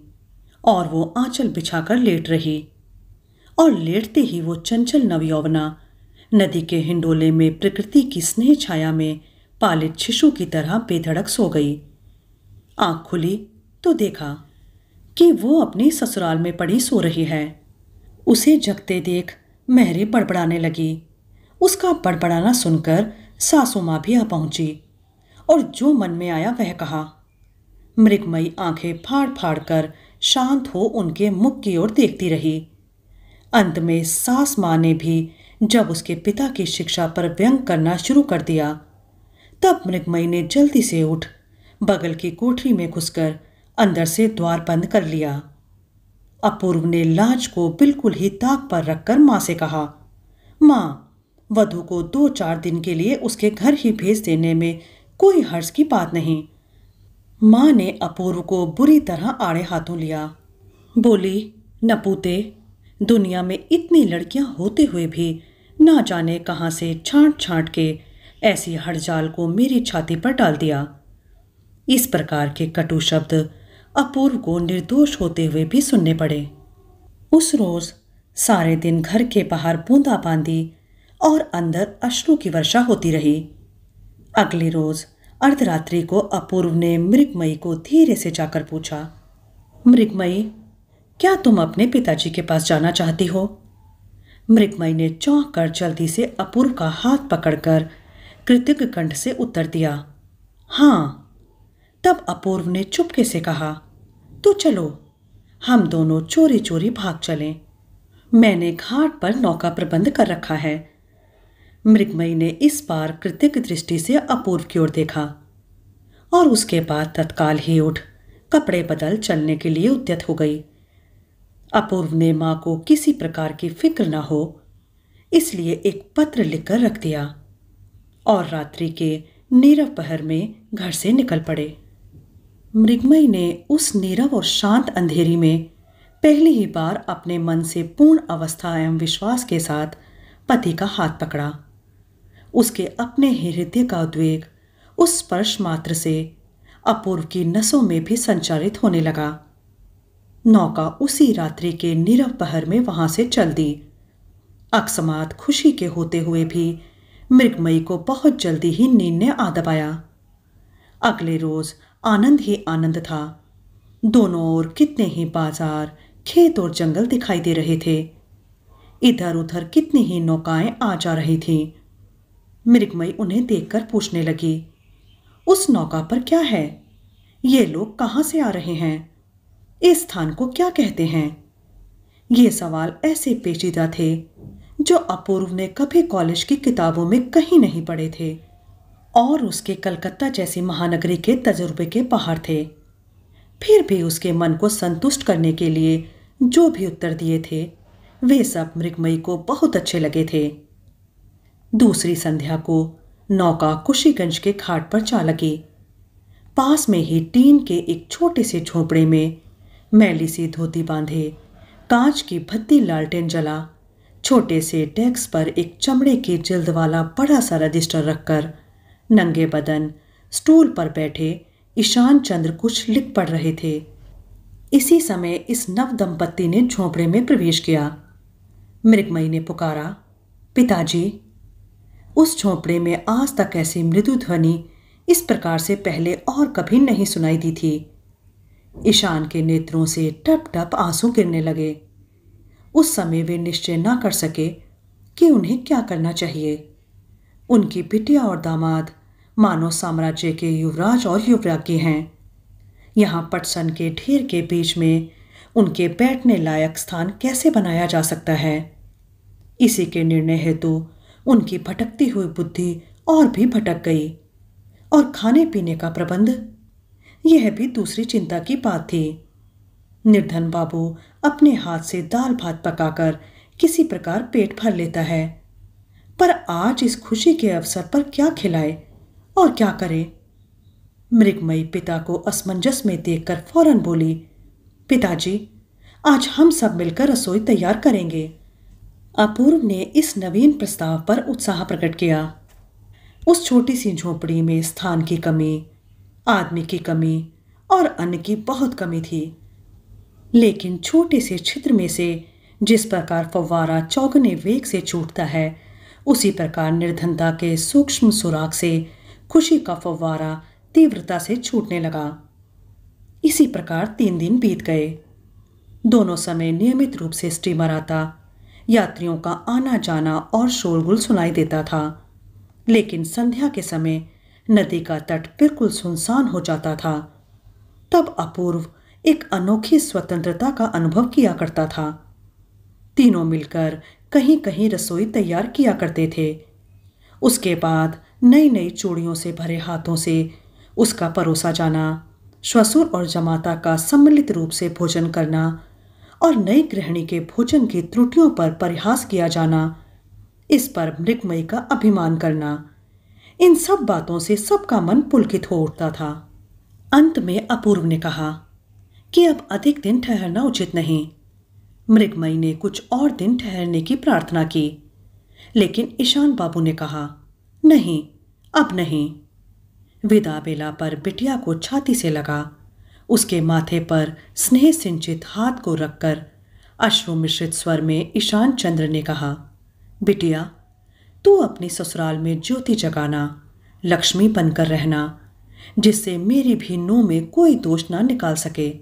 और वो आंचल बिछाकर लेट रही और लेटते ही वो चंचल नवयौवना नदी के हिंडोले में प्रकृति की स्नेह छाया में पालित शिशु की तरह बेधड़क सो गई आंख खुली तो देखा कि वो अपने ससुराल में पड़ी सो रही है उसे जगते देख महरे बड़बड़ाने लगी उसका बड़बड़ाना सुनकर सासू माँ भी आ पहुंची और जो मन में आया वह कहा मृगमयी आंखें फाड़ फाड़ कर शांत हो उनके मुख की ओर देखती रही अंत में सास माँ ने भी जब उसके पिता की शिक्षा पर व्यंग करना शुरू कर दिया तब मृगमयी ने जल्दी से उठ बगल की कोठरी में घुसकर अंदर से द्वार बंद कर लिया अपूर्व ने लाज को बिल्कुल ही ताक पर रखकर माँ से कहा माँ वधु को दो चार दिन के लिए उसके घर ही भेज देने में कोई हर्ष की बात नहीं माँ ने अपूर्व को बुरी तरह आड़े हाथों लिया बोली नपूते दुनिया में इतनी लड़कियां होते हुए भी ना जाने कहाँ से छांट छांट के ऐसी हड़जाल को मेरी छाती पर डाल दिया इस प्रकार के कटु शब्द अपूर्व को निर्दोष होते हुए भी सुनने पड़े उस रोज सारे दिन घर के बाहर बूंदा बांदी और अंदर अश्रु की वर्षा होती रही अगले रोज अर्धरात्रि को अपूर्व ने मृगमयी को धीरे से जाकर पूछा मृगमयी क्या तुम अपने पिताजी के पास जाना चाहती हो मृगमयी ने चौंक कर जल्दी से अपूर्व का हाथ पकड़कर कृतज्ञ कंठ से उत्तर दिया हाँ तब अपूर्व ने चुपके से कहा तो चलो हम दोनों चोरी चोरी भाग चलें मैंने घाट पर नौका प्रबंध कर रखा है मृगमयी ने इस बार कृतिक दृष्टि से अपूर्व की ओर देखा और उसके बाद तत्काल ही उठ कपड़े बदल चलने के लिए उद्यत हो गई अपूर्व ने माँ को किसी प्रकार की फिक्र न हो इसलिए एक पत्र लिखकर रख दिया और रात्रि के नीरव पहर में घर से निकल पड़े मृगमयी ने उस नीरव और शांत अंधेरी में पहली ही बार अपने मन से पूर्ण अवस्था एवं विश्वास के साथ पति का हाथ पकड़ा उसके अपने ही हृदय का उद्वेग उस स्पर्श मात्र से अपूर्व की नसों में भी संचारित होने लगा नौका उसी रात्रि के नीरव पहर में वहां से चल दी अकस्मात खुशी के होते हुए भी मृगमयी को बहुत जल्दी ही नींद ने आ दबाया अगले रोज आनंद ही आनंद था दोनों ओर कितने ही बाजार खेत और जंगल दिखाई दे रहे थे इधर उधर कितनी ही नौकाएं आ जा रही थीं मृगमयी उन्हें देखकर पूछने लगी उस नौका पर क्या है ये लोग कहाँ से आ रहे हैं इस स्थान को क्या कहते हैं ये सवाल ऐसे पेचीदा थे जो अपूर्व ने कभी कॉलेज की किताबों में कहीं नहीं पढ़े थे और उसके कलकत्ता जैसी महानगरी के तजुर्बे के बाहर थे फिर भी उसके मन को संतुष्ट करने के लिए जो भी उत्तर दिए थे वे सब मृगमयी को बहुत अच्छे लगे थे दूसरी संध्या को नौका कुशीगंज के घाट पर जा लगी पास में ही टीन के एक छोटे से झोपड़े में मैली सी धोती बांधे कांच की भत्ती लालटेन जला छोटे से डेक्स पर एक चमड़े के जिल्द वाला बड़ा सा रजिस्टर रखकर नंगे बदन स्टूल पर बैठे ईशान चंद्र कुछ लिख पढ़ रहे थे इसी समय इस नव दंपत्ति ने झोंपड़े में प्रवेश किया मृगमयी ने पुकारा पिताजी उस झोंपड़े में आज तक ऐसी मृदु ध्वनि इस प्रकार से पहले और कभी नहीं सुनाई दी थी ईशान के नेत्रों से टप टप आंसू गिरने लगे उस समय वे निश्चय ना कर सके कि उन्हें क्या करना चाहिए उनकी बिटिया और दामाद मानव साम्राज्य के युवराज और युवराज्ञ हैं यहाँ पटसन के ढेर के बीच में उनके बैठने लायक स्थान कैसे बनाया जा सकता है इसी के निर्णय हेतु उनकी भटकती हुई बुद्धि और भी भटक गई और खाने पीने का प्रबंध यह भी दूसरी चिंता की बात थी निर्धन बाबू अपने हाथ से दाल भात पकाकर किसी प्रकार पेट भर लेता है पर आज इस खुशी के अवसर पर क्या खिलाए और क्या करे मृगमयी पिता को असमंजस में देखकर फौरन बोली पिताजी आज हम सब मिलकर रसोई तैयार करेंगे अपूर्व ने इस नवीन प्रस्ताव पर उत्साह प्रकट किया उस छोटी सी झोपड़ी में स्थान की कमी आदमी की कमी और अन्न की बहुत कमी थी लेकिन छोटे से क्षेत्र में से जिस प्रकार फव्वारा चौगने वेग से छूटता है उसी प्रकार निर्धनता के सूक्ष्म सुराग से खुशी का फव्वारा तीव्रता से छूटने लगा इसी प्रकार तीन दिन बीत गए दोनों समय नियमित रूप से स्टीमर आता यात्रियों का आना जाना और शोरगुल सुनाई देता था लेकिन संध्या के समय नदी का तट बिल्कुल सुनसान हो जाता था तब अपूर्व एक अनोखी स्वतंत्रता का अनुभव किया करता था तीनों मिलकर कहीं कहीं रसोई तैयार किया करते थे उसके बाद नई नई चूड़ियों से भरे हाथों से उसका परोसा जाना श्वसुर और जमाता का सम्मिलित रूप से भोजन करना और नई गृहिणी के भोजन की त्रुटियों पर परिहास किया जाना इस पर मृगमयी का अभिमान करना इन सब बातों से सबका मन पुलकित हो उठता था अंत में अपूर्व ने कहा कि अब अधिक दिन ठहरना उचित नहीं मृगमयी ने कुछ और दिन ठहरने की प्रार्थना की लेकिन ईशान बाबू ने कहा नहीं अब नहीं विदा बेला पर बिटिया को छाती से लगा उसके माथे पर स्नेह सिंचित हाथ को रखकर अश्रु मिश्रित स्वर में ईशान चंद्र ने कहा बिटिया तू अपने ससुराल में ज्योति जगाना लक्ष्मी बनकर रहना जिससे मेरी भी नो में कोई दोष ना निकाल सके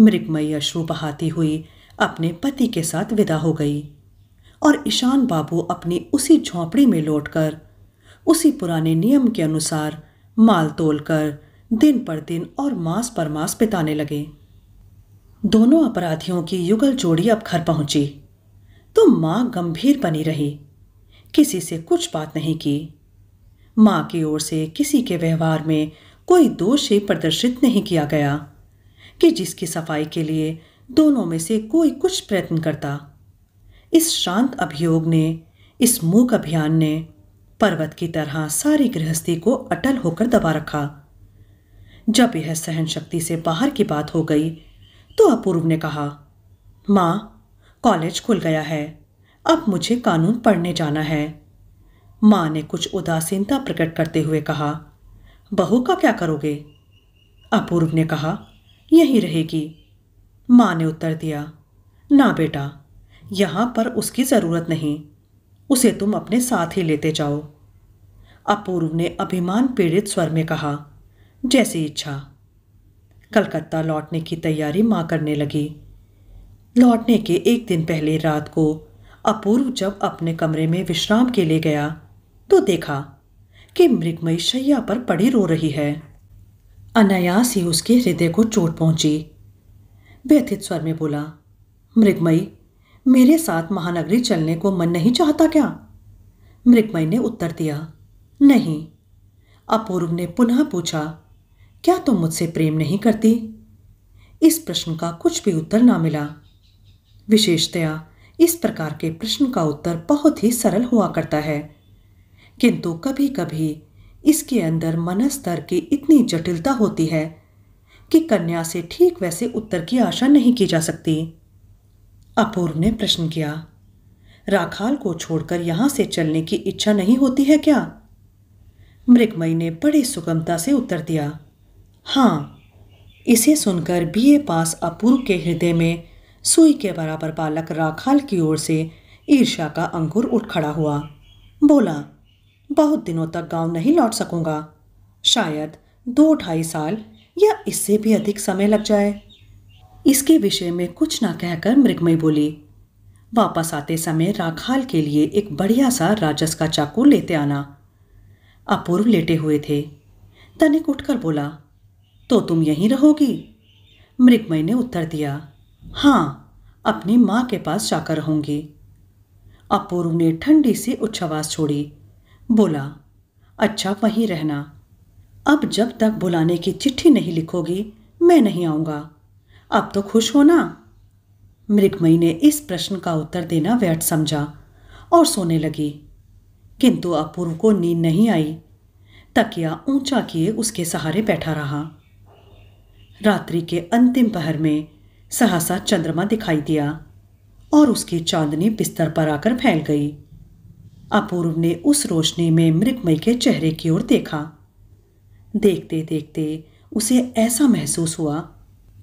मृगमयी अश्रु बहाती हुई अपने पति के साथ विदा हो गई और ईशान बाबू अपनी उसी झोंपड़ी में लौटकर उसी पुराने नियम के अनुसार माल तोल कर दिन पर दिन और मास पर मास बिताने लगे दोनों अपराधियों की युगल जोड़ी अब घर पहुंची तो मां गंभीर बनी रही किसी से कुछ बात नहीं की मां की ओर से किसी के व्यवहार में कोई दोष ही प्रदर्शित नहीं किया गया कि जिसकी सफाई के लिए दोनों में से कोई कुछ प्रयत्न करता इस शांत अभियोग ने इस मूक अभियान ने पर्वत की तरह सारी गृहस्थी को अटल होकर दबा रखा जब यह सहन शक्ति से बाहर की बात हो गई तो अपूर्व ने कहा माँ कॉलेज खुल गया है अब मुझे कानून पढ़ने जाना है माँ ने कुछ उदासीनता प्रकट करते हुए कहा बहू का क्या करोगे अपूर्व ने कहा यहीं रहेगी माँ ने उत्तर दिया ना बेटा यहाँ पर उसकी ज़रूरत नहीं उसे तुम अपने साथ ही लेते जाओ अपूर्व ने अभिमान पीड़ित स्वर में कहा जैसी इच्छा कलकत्ता लौटने की तैयारी माँ करने लगी लौटने के एक दिन पहले रात को अपूर्व जब अपने कमरे में विश्राम के लिए गया तो देखा कि मृगमयी शैया पर पड़ी रो रही है अनायास ही उसके हृदय को चोट पहुंची व्यथित स्वर में बोला मृगमयी मेरे साथ महानगरी चलने को मन नहीं चाहता क्या मृगमयी ने उत्तर दिया नहीं अपूर्व ने पुनः पूछा क्या तुम मुझसे प्रेम नहीं करती इस प्रश्न का कुछ भी उत्तर ना मिला विशेषतया इस प्रकार के प्रश्न का उत्तर बहुत ही सरल हुआ करता है किंतु कभी कभी इसके अंदर मनस्तर की इतनी जटिलता होती है कि कन्या से ठीक वैसे उत्तर की आशा नहीं की जा सकती अपूर्व ने प्रश्न किया राखाल को छोड़कर यहां से चलने की इच्छा नहीं होती है क्या मृगमयी ने बड़ी सुगमता से उत्तर दिया हाँ इसे सुनकर बी ए पास अपूर्व के हृदय में सुई के बराबर बालक राखाल की ओर से ईर्षा का अंकुर उठ खड़ा हुआ बोला बहुत दिनों तक गांव नहीं लौट सकूंगा शायद दो ढाई साल या इससे भी अधिक समय लग जाए इसके विषय में कुछ ना कहकर मृगमयी बोली वापस आते समय राखाल के लिए एक बढ़िया सा राजस का चाकू लेते आना अपूर्व लेटे हुए थे तनिक उठकर बोला तो तुम यहीं रहोगी मृगमय ने उत्तर दिया हाँ अपनी माँ के पास जाकर रहूंगी अपूर्व ने ठंडी से उच्छवास छोड़ी बोला अच्छा वहीं रहना अब जब तक बुलाने की चिट्ठी नहीं लिखोगी मैं नहीं आऊँगा अब तो खुश हो ना मृगमयी ने इस प्रश्न का उत्तर देना व्यर्थ समझा और सोने लगी किंतु अपूर्व को नींद नहीं आई तकिया ऊंचा किए उसके सहारे बैठा रहा रात्रि के अंतिम पहर में सहसा चंद्रमा दिखाई दिया और उसकी चांदनी बिस्तर पर आकर फैल गई अपूर्व ने उस रोशनी में मृगमय के चेहरे की ओर देखा देखते देखते उसे ऐसा महसूस हुआ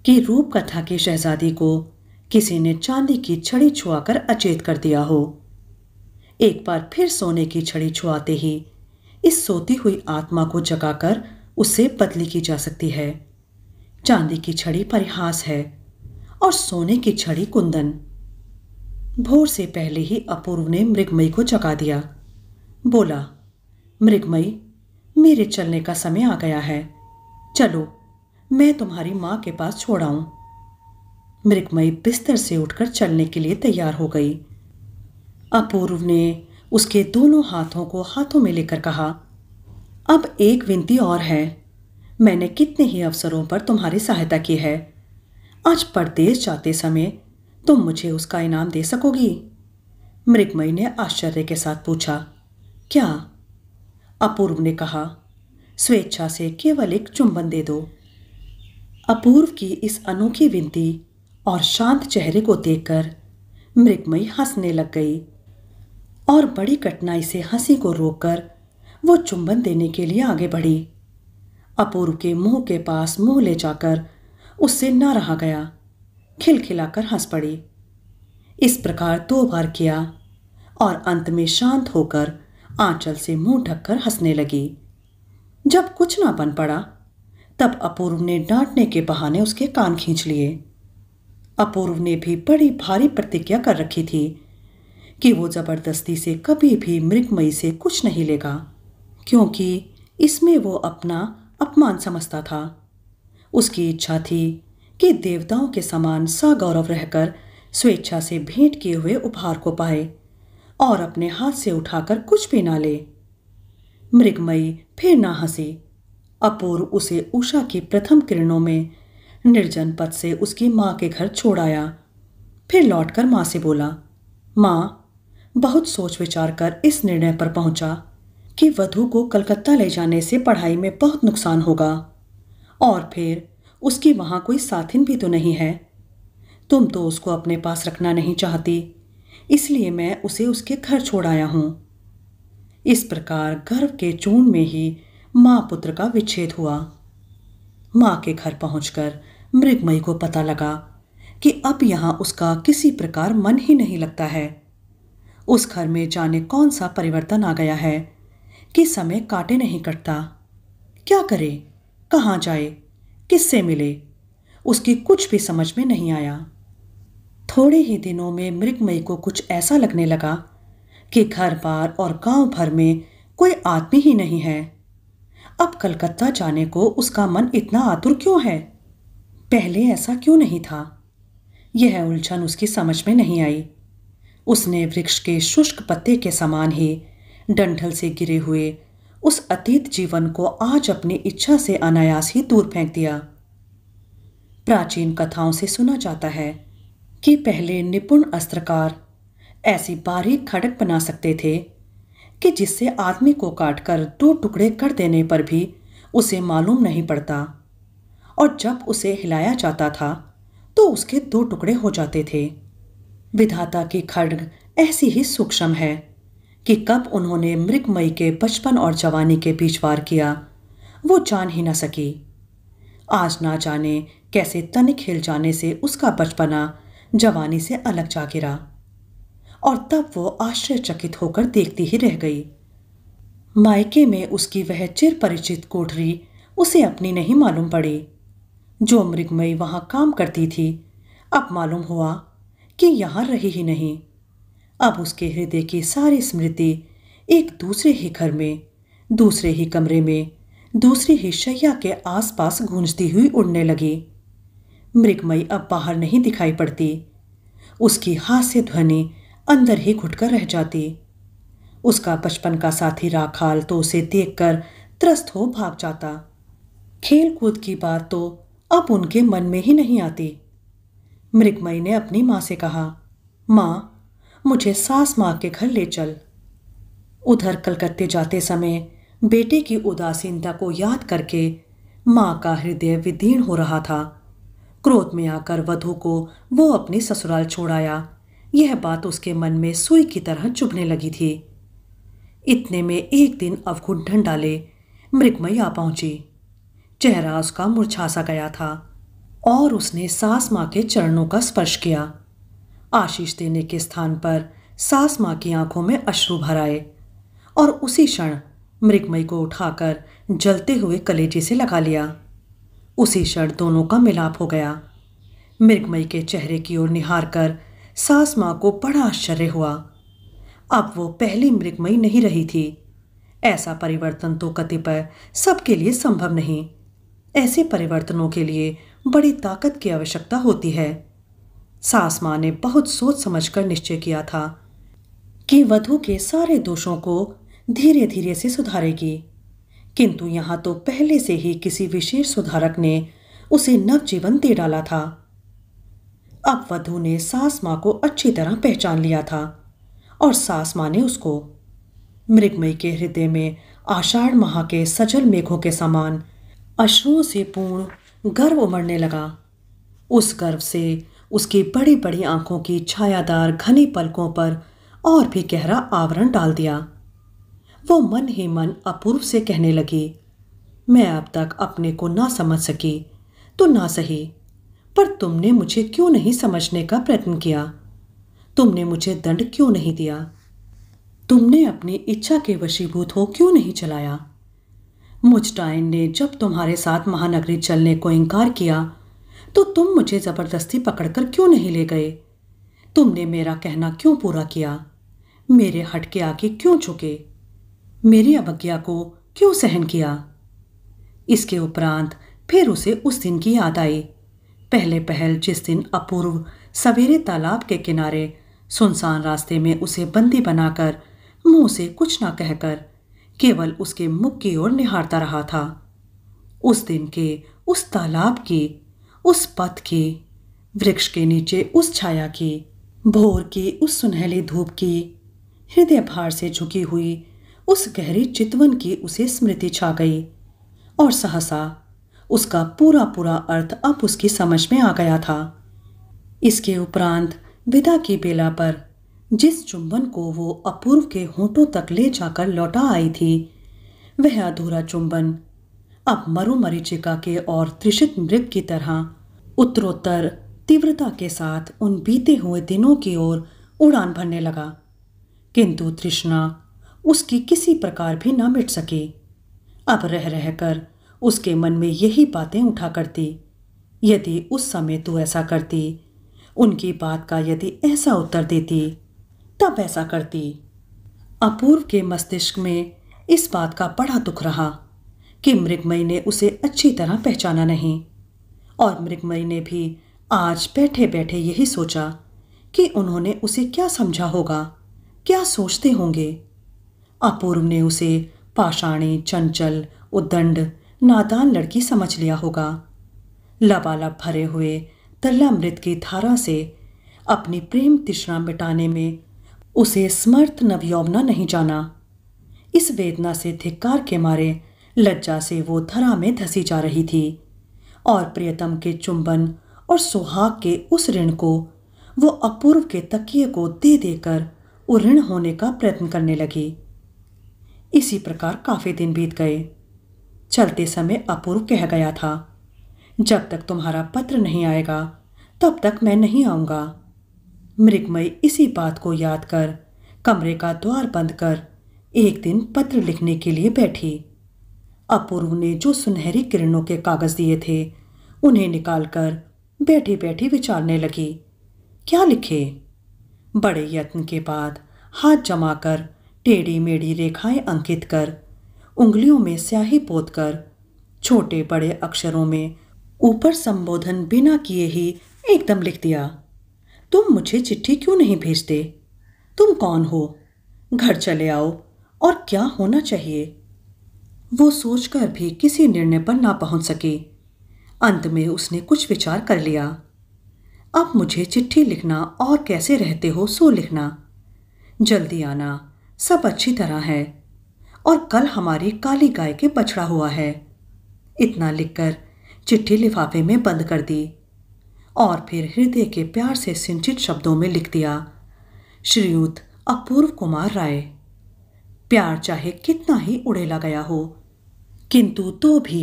कि रूप कथा की शहजादी को किसी ने चांदी की छड़ी छुआकर अचेत कर दिया हो एक बार फिर सोने की छड़ी छुआते ही इस सोती हुई आत्मा को जगाकर उससे बदली की जा सकती है चांदी की छड़ी परिहास है और सोने की छड़ी कुंदन भोर से पहले ही अपूर्व ने मृगमयी को चका दिया बोला मृगमयी मेरे चलने का समय आ गया है चलो मैं तुम्हारी माँ के पास छोड़ मृगमयी बिस्तर से उठकर चलने के लिए तैयार हो गई अपूर्व ने उसके दोनों हाथों को हाथों में लेकर कहा अब एक विनती और है मैंने कितने ही अवसरों पर तुम्हारी सहायता की है आज परदेश जाते समय तुम मुझे उसका इनाम दे सकोगी मृगमयी ने आश्चर्य के साथ पूछा क्या अपूर्व ने कहा स्वेच्छा से केवल एक चुंबन दे दो अपूर्व की इस अनोखी विनती और शांत चेहरे को देखकर मृगमयी हंसने लग गई और बड़ी कठिनाई से हंसी को रोककर वो चुंबन देने के लिए आगे बढ़ी अपूर्व के मुंह के पास मुंह ले जाकर उससे न रहा गया खिलखिलाकर हंस पड़ी इस प्रकार दो बार किया और अंत में शांत होकर आंचल से मुंह ढककर हंसने लगी जब कुछ ना बन पड़ा तब अपूर्व ने डांटने के बहाने उसके कान खींच लिए अपूर्व ने भी बड़ी भारी प्रतिज्ञा कर रखी थी कि वो जबरदस्ती से कभी भी मृगमयी से कुछ नहीं लेगा क्योंकि इसमें वो अपना अपमान समझता था उसकी इच्छा थी कि देवताओं के समान गौरव रहकर स्वेच्छा से भेंट किए हुए उपहार को पाए और अपने हाथ से उठाकर कुछ भी ना ले मृगमयी फिर ना हंसी अपूर्व उसे उषा की प्रथम किरणों में निर्जन पद से उसकी माँ के घर छोड़ आया फिर लौटकर माँ से बोला माँ बहुत सोच विचार कर इस निर्णय पर पहुंचा कि वधु को कलकत्ता ले जाने से पढ़ाई में बहुत नुकसान होगा और फिर उसकी वहाँ कोई साथिन भी तो नहीं है तुम तो उसको अपने पास रखना नहीं चाहती इसलिए मैं उसे उसके घर छोड़ आया हूँ इस प्रकार गर्व के चूर्ण में ही माँ पुत्र का विच्छेद हुआ माँ के घर पहुंचकर मृगमयी को पता लगा कि अब यहाँ उसका किसी प्रकार मन ही नहीं लगता है उस घर में जाने कौन सा परिवर्तन आ गया है कि समय काटे नहीं कटता क्या करे कहाँ जाए किससे मिले उसकी कुछ भी समझ में नहीं आया थोड़े ही दिनों में मृगमयी को कुछ ऐसा लगने लगा कि घर बार और गांव भर में कोई आदमी ही नहीं है अब कलकत्ता जाने को उसका मन इतना आतुर क्यों है पहले ऐसा क्यों नहीं था यह उलझन उसकी समझ में नहीं आई उसने वृक्ष के शुष्क पत्ते के समान ही डंठल से गिरे हुए उस अतीत जीवन को आज अपनी इच्छा से अनायास ही दूर फेंक दिया प्राचीन कथाओं से सुना जाता है कि पहले निपुण अस्त्रकार ऐसी बारीक खड़क बना सकते थे कि जिससे आदमी को काटकर दो टुकड़े कर देने पर भी उसे मालूम नहीं पड़ता और जब उसे हिलाया जाता था तो उसके दो टुकड़े हो जाते थे विधाता की खड्ग ऐसी ही सूक्ष्म है कि कब उन्होंने मृगमयी के बचपन और जवानी के बीच वार किया वो जान ही न सकी आज ना जाने कैसे तनिक हिल जाने से उसका बचपना जवानी से अलग जा गिरा और तब वो आश्चर्यचकित होकर देखती ही रह गई मायके में उसकी वह चिर परिचित कोठरी उसे अपनी नहीं मालूम पड़ी जो मृगमयी वहां काम करती थी अब मालूम हुआ कि यहाँ रही ही नहीं अब उसके हृदय की सारी स्मृति एक दूसरे ही घर में दूसरे ही कमरे में दूसरी ही शैया के आसपास गूंजती हुई उड़ने लगी मृगमयी अब बाहर नहीं दिखाई पड़ती उसकी हास्य ध्वनि अंदर ही घुटकर रह जाती उसका बचपन का साथी राखाल तो उसे देखकर त्रस्त हो भाग जाता खेल कूद की बात तो अब उनके मन में ही नहीं आती मृगमयी ने अपनी माँ से कहा माँ मुझे सास माँ के घर ले चल उधर कलकत्ते जाते समय बेटे की उदासीनता को याद करके माँ का हृदय विदीर्ण हो रहा था क्रोध में आकर वधु को वो अपने ससुराल छोड़ाया यह बात उसके मन में सुई की तरह चुभने लगी थी इतने में एक दिन अवघुंठन डाले मृगमय आ पहुंची चेहरा उसका मुरछासा गया था और उसने सास माँ के चरणों का स्पर्श किया आशीष देने के स्थान पर सास माँ की आंखों में अश्रु भर आए और उसी क्षण मृगमयी को उठाकर जलते हुए कलेजे से लगा लिया उसी क्षण दोनों का मिलाप हो गया मृगमयी के चेहरे की ओर निहार कर सास माँ को बड़ा आश्चर्य हुआ अब वो पहली मृगमयी नहीं रही थी ऐसा परिवर्तन तो कतिपय सबके लिए संभव नहीं ऐसे परिवर्तनों के लिए बड़ी ताकत की आवश्यकता होती है सास माँ ने बहुत सोच समझकर निश्चय किया था कि वधु के सारे दोषों को धीरे धीरे से सुधारेगी किंतु यहाँ तो पहले से ही किसी विशेष सुधारक ने उसे नवजीवन दे डाला था अब वधु ने सास माँ को अच्छी तरह पहचान लिया था और सास माँ ने उसको मृगमयी के हृदय में आषाढ़ माह के सजल मेघों के समान अश्रुओं से पूर्ण गर्व उमड़ने लगा उस गर्व से उसकी बड़ी बड़ी आंखों की छायादार घनी पलकों पर और भी गहरा आवरण डाल दिया वो मन ही मन अपूर्व से कहने लगी मैं अब तक अपने को ना समझ सकी तो ना सही पर तुमने मुझे क्यों नहीं समझने का प्रयत्न किया तुमने मुझे दंड क्यों नहीं दिया तुमने अपनी इच्छा के वशीभूत हो क्यों नहीं चलाया टाइन ने जब तुम्हारे साथ महानगरी चलने को इनकार किया तो तुम मुझे ज़बरदस्ती पकड़कर क्यों नहीं ले गए तुमने मेरा कहना क्यों पूरा किया मेरे हट के आगे क्यों झुके मेरी अवज्ञा को क्यों सहन किया इसके उपरांत फिर उसे उस दिन की याद आई पहले पहल जिस दिन अपूर्व सवेरे तालाब के किनारे सुनसान रास्ते में उसे बंदी बनाकर मुंह से कुछ ना कहकर केवल उसके मुख की ओर निहारता रहा था उस दिन के उस तालाब की उस पथ के वृक्ष के नीचे उस छाया के भोर की उस सुनहली धूप की हृदय भार से झुकी हुई उस गहरी चितवन की उसे स्मृति छा गई और सहसा उसका पूरा पूरा अर्थ अब उसकी समझ में आ गया था इसके उपरांत विदा की बेला पर जिस चुंबन को वो अपूर्व के होंठों तक ले जाकर लौटा आई थी वह अधूरा चुंबन अब मरु मरीचिका के और त्रिषित मृग की तरह उत्तरोत्तर तीव्रता के साथ उन बीते हुए दिनों की ओर उड़ान भरने लगा किंतु तृष्णा उसकी किसी प्रकार भी ना मिट सकी अब रह रहकर उसके मन में यही बातें उठा करती यदि उस समय तू ऐसा करती उनकी बात का यदि ऐसा उत्तर देती तब ऐसा करती अपूर्व के मस्तिष्क में इस बात का बड़ा दुख रहा कि मृगमयी ने उसे अच्छी तरह पहचाना नहीं और मृगमयी ने भी आज बैठे बैठे यही सोचा कि उन्होंने उसे क्या समझा होगा क्या सोचते होंगे अपूर्व ने उसे पाषाणी चंचल उद्दंड नादान लड़की समझ लिया होगा लबालब भरे हुए तल्ला मृत की धारा से अपनी प्रेम तिश्रा मिटाने में उसे समर्थ नवयौवना नहीं जाना इस वेदना से धिक्कार के मारे लज्जा से वो धरा में धसी जा रही थी और प्रियतम के चुंबन और सुहाग के उस ऋण को वो अपूर्व के तकिए को दे देकर ऋण होने का प्रयत्न करने लगी इसी प्रकार काफ़ी दिन बीत गए चलते समय अपूर्व कह गया था जब तक तुम्हारा पत्र नहीं आएगा तब तक मैं नहीं आऊंगा मृगमय इसी बात को याद कर कमरे का द्वार बंद कर एक दिन पत्र लिखने के लिए बैठी अपूर्व ने जो सुनहरी किरणों के कागज दिए थे उन्हें निकालकर बैठी बैठी विचारने लगी क्या लिखे बड़े यत्न के बाद हाथ जमाकर टेढ़ी मेढ़ी रेखाएं अंकित कर उंगलियों में स्याही पोत कर छोटे बड़े अक्षरों में ऊपर संबोधन बिना किए ही एकदम लिख दिया तुम मुझे चिट्ठी क्यों नहीं भेजते तुम कौन हो घर चले आओ और क्या होना चाहिए वो सोचकर भी किसी निर्णय पर ना पहुंच सके अंत में उसने कुछ विचार कर लिया अब मुझे चिट्ठी लिखना और कैसे रहते हो सो लिखना जल्दी आना सब अच्छी तरह है और कल हमारी काली गाय के बछड़ा हुआ है इतना लिखकर चिट्ठी लिफाफे में बंद कर दी और फिर हृदय के प्यार से सिंचित शब्दों में लिख दिया श्रीयुत अपूर्व कुमार राय प्यार चाहे कितना ही उड़ेला गया हो किंतु तो भी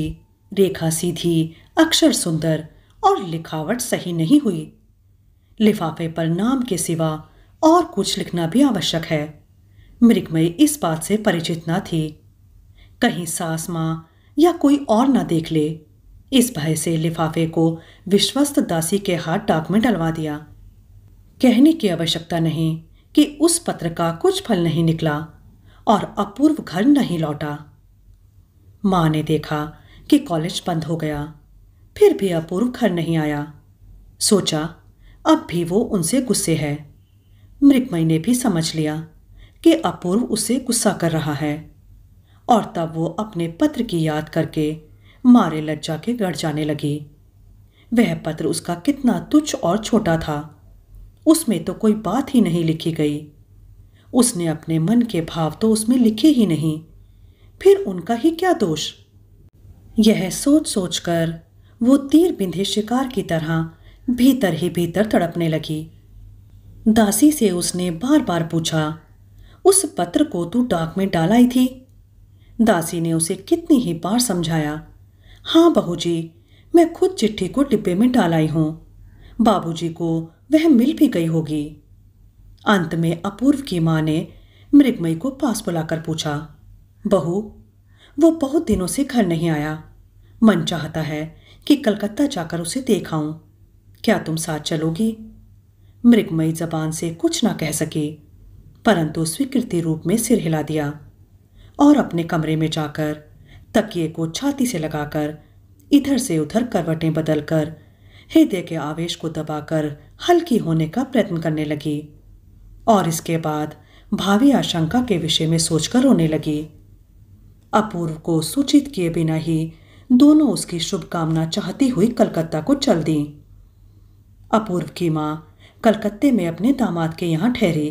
रेखा सीधी अक्षर सुंदर और लिखावट सही नहीं हुई लिफाफे पर नाम के सिवा और कुछ लिखना भी आवश्यक है मृगमय इस बात से परिचित न थी कहीं सास माँ या कोई और न देख ले इस भय से लिफाफे को विश्वस्त दासी के हाथ डाक में डलवा दिया कहने की आवश्यकता नहीं कि उस पत्र का कुछ फल नहीं निकला और अपूर्व घर नहीं लौटा माँ ने देखा कि कॉलेज बंद हो गया फिर भी अपूर्व घर नहीं आया सोचा अब भी वो उनसे गुस्से है मृगमयी ने भी समझ लिया कि अपूर्व उसे गुस्सा कर रहा है और तब वो अपने पत्र की याद करके मारे लज्जा के गढ़ जाने लगी वह पत्र उसका कितना तुच्छ और छोटा था उसमें तो कोई बात ही नहीं लिखी गई उसने अपने मन के भाव तो उसमें लिखे ही नहीं फिर उनका ही क्या दोष यह सोच सोच कर वो तीर बिंधे शिकार की तरह भीतर ही भीतर तड़पने लगी दासी से उसने बार बार पूछा उस पत्र को तू डाक में डालाई थी दासी ने उसे कितनी ही बार समझाया हाँ बहू जी मैं खुद चिट्ठी को डिब्बे में डालाई बाबू बाबूजी को वह मिल भी गई होगी अंत में अपूर्व की मां ने मृगमयी को पास बुलाकर पूछा बहू वो बहुत दिनों से घर नहीं आया मन चाहता है कि कलकत्ता जाकर उसे देखाऊं क्या तुम साथ चलोगी मृगमयी जबान से कुछ ना कह सके परंतु स्वीकृति रूप में सिर हिला दिया और अपने कमरे में जाकर तकिए को छाती से लगाकर इधर से उधर करवटें बदलकर हृदय के आवेश को दबाकर हल्की होने का प्रयत्न करने लगी और इसके बाद भावी आशंका के विषय में सोचकर रोने लगी अपूर्व को सूचित किए बिना ही दोनों उसकी शुभकामना चाहती हुई कलकत्ता को चल दी अपूर्व की माँ कलकत्ते में अपने दामाद के यहाँ ठहरी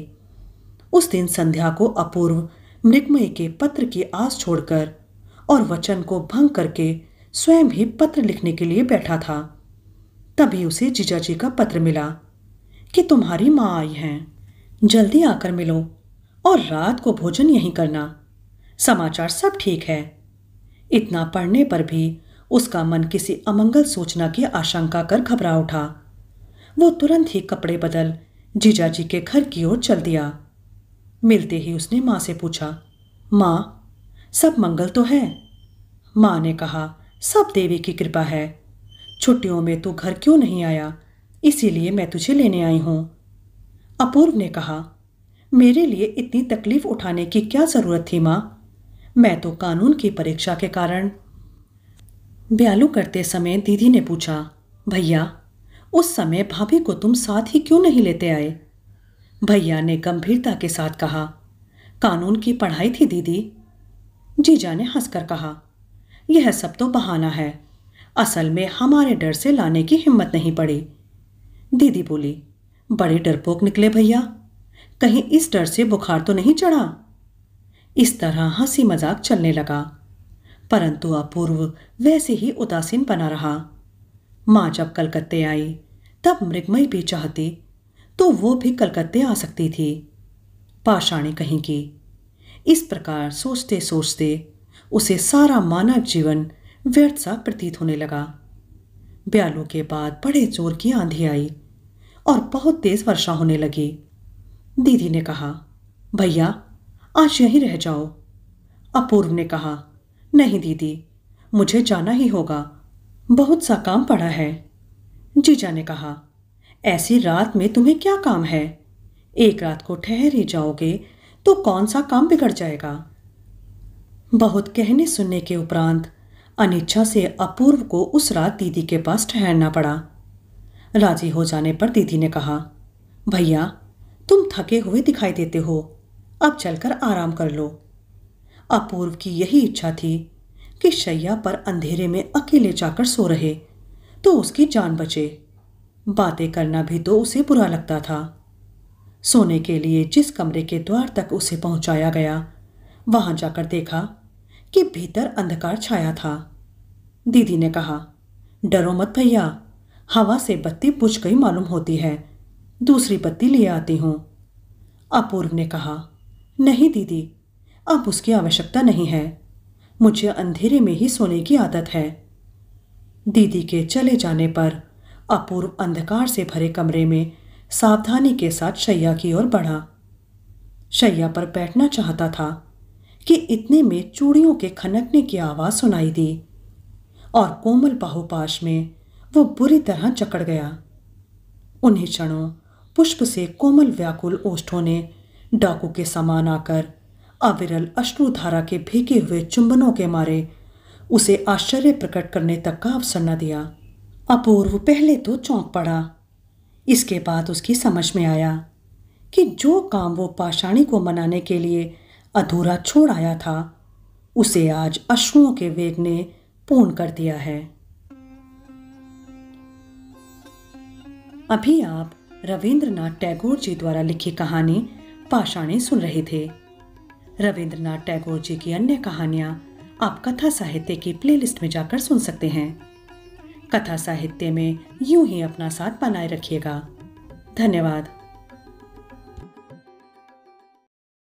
उस दिन संध्या को अपूर्व मृगमय के पत्र की आस छोड़कर और वचन को भंग करके स्वयं ही पत्र लिखने के लिए बैठा था तभी उसे जीजा जी का पत्र मिला कि तुम्हारी माँ आई हैं जल्दी आकर मिलो और रात को भोजन यहीं करना समाचार सब ठीक है इतना पढ़ने पर भी उसका मन किसी अमंगल सोचना की आशंका कर घबरा उठा वो तुरंत ही कपड़े बदल जीजा जी के घर की ओर चल दिया मिलते ही उसने माँ से पूछा माँ सब मंगल तो है माँ ने कहा सब देवी की कृपा है छुट्टियों में तू घर क्यों नहीं आया इसीलिए मैं तुझे लेने आई हूं अपूर्व ने कहा मेरे लिए इतनी तकलीफ उठाने की क्या ज़रूरत थी माँ मैं तो कानून की परीक्षा के कारण ब्यालू करते समय दीदी ने पूछा भैया उस समय भाभी को तुम साथ ही क्यों नहीं लेते आए भैया ने गंभीरता के साथ कहा कानून की पढ़ाई थी दीदी जीजा ने हंसकर कहा यह सब तो बहाना है असल में हमारे डर से लाने की हिम्मत नहीं पड़ी दीदी बोली बड़े डरपोक निकले भैया कहीं इस डर से बुखार तो नहीं चढ़ा इस तरह हंसी मजाक चलने लगा परंतु अपूर्व वैसे ही उदासीन बना रहा माँ जब कलकत्ते आई तब मृगमय भी चाहती तो वो भी कलकत्ते आ सकती थी पाषाणी कहीं की इस प्रकार सोचते सोचते उसे सारा मानव जीवन व्यर्थ सा प्रतीत होने लगा ब्यालों के बाद बड़े जोर की आंधी आई और बहुत तेज वर्षा होने लगी दीदी ने कहा भैया आज यहीं रह जाओ अपूर्व ने कहा नहीं दीदी मुझे जाना ही होगा बहुत सा काम पड़ा है जीजा ने कहा ऐसी रात में तुम्हें क्या काम है एक रात को ठहर ही जाओगे तो कौन सा काम बिगड़ जाएगा बहुत कहने सुनने के उपरांत अनिच्छा से अपूर्व को उस रात दीदी के पास ठहरना पड़ा राजी हो जाने पर दीदी ने कहा भैया तुम थके हुए दिखाई देते हो अब चलकर आराम कर लो अपूर्व की यही इच्छा थी कि शैया पर अंधेरे में अकेले जाकर सो रहे तो उसकी जान बचे बातें करना भी तो उसे बुरा लगता था सोने के लिए जिस कमरे के द्वार तक उसे पहुंचाया गया वहां जाकर देखा कि भीतर अंधकार छाया था दीदी ने कहा डरो मत भैया हवा से बत्ती बुझ गई मालूम होती है दूसरी बत्ती ले आती हूं अपूर्व ने कहा नहीं दीदी अब उसकी आवश्यकता नहीं है मुझे अंधेरे में ही सोने की आदत है दीदी के चले जाने पर अपूर्व अंधकार से भरे कमरे में सावधानी के साथ शैया की ओर बढ़ा शैया पर बैठना चाहता था कि इतने में चूड़ियों के खनकने की आवाज़ सुनाई दी और कोमल बाहुपाश में वो बुरी तरह चकड़ गया उन्हीं क्षणों पुष्प से कोमल व्याकुल ओष्ठों ने डाकू के समान आकर अविरल अश्रुधारा के भीगे हुए चुंबनों के मारे उसे आश्चर्य प्रकट करने तक का अवसर न दिया अपूर्व पहले तो चौंक पड़ा इसके बाद उसकी समझ में आया कि जो काम वो पाषाणी को मनाने के लिए अधूरा छोड़ आया था उसे आज अश्रुओं के वेग ने पूर्ण कर दिया है अभी आप रविंद्रनाथ टैगोर जी द्वारा लिखी कहानी पाषाणी सुन रहे थे रविंद्रनाथ टैगोर जी की अन्य कहानियाँ आप कथा साहित्य की प्लेलिस्ट में जाकर सुन सकते हैं कथा साहित्य में यूं ही अपना साथ बनाए रखिएगा धन्यवाद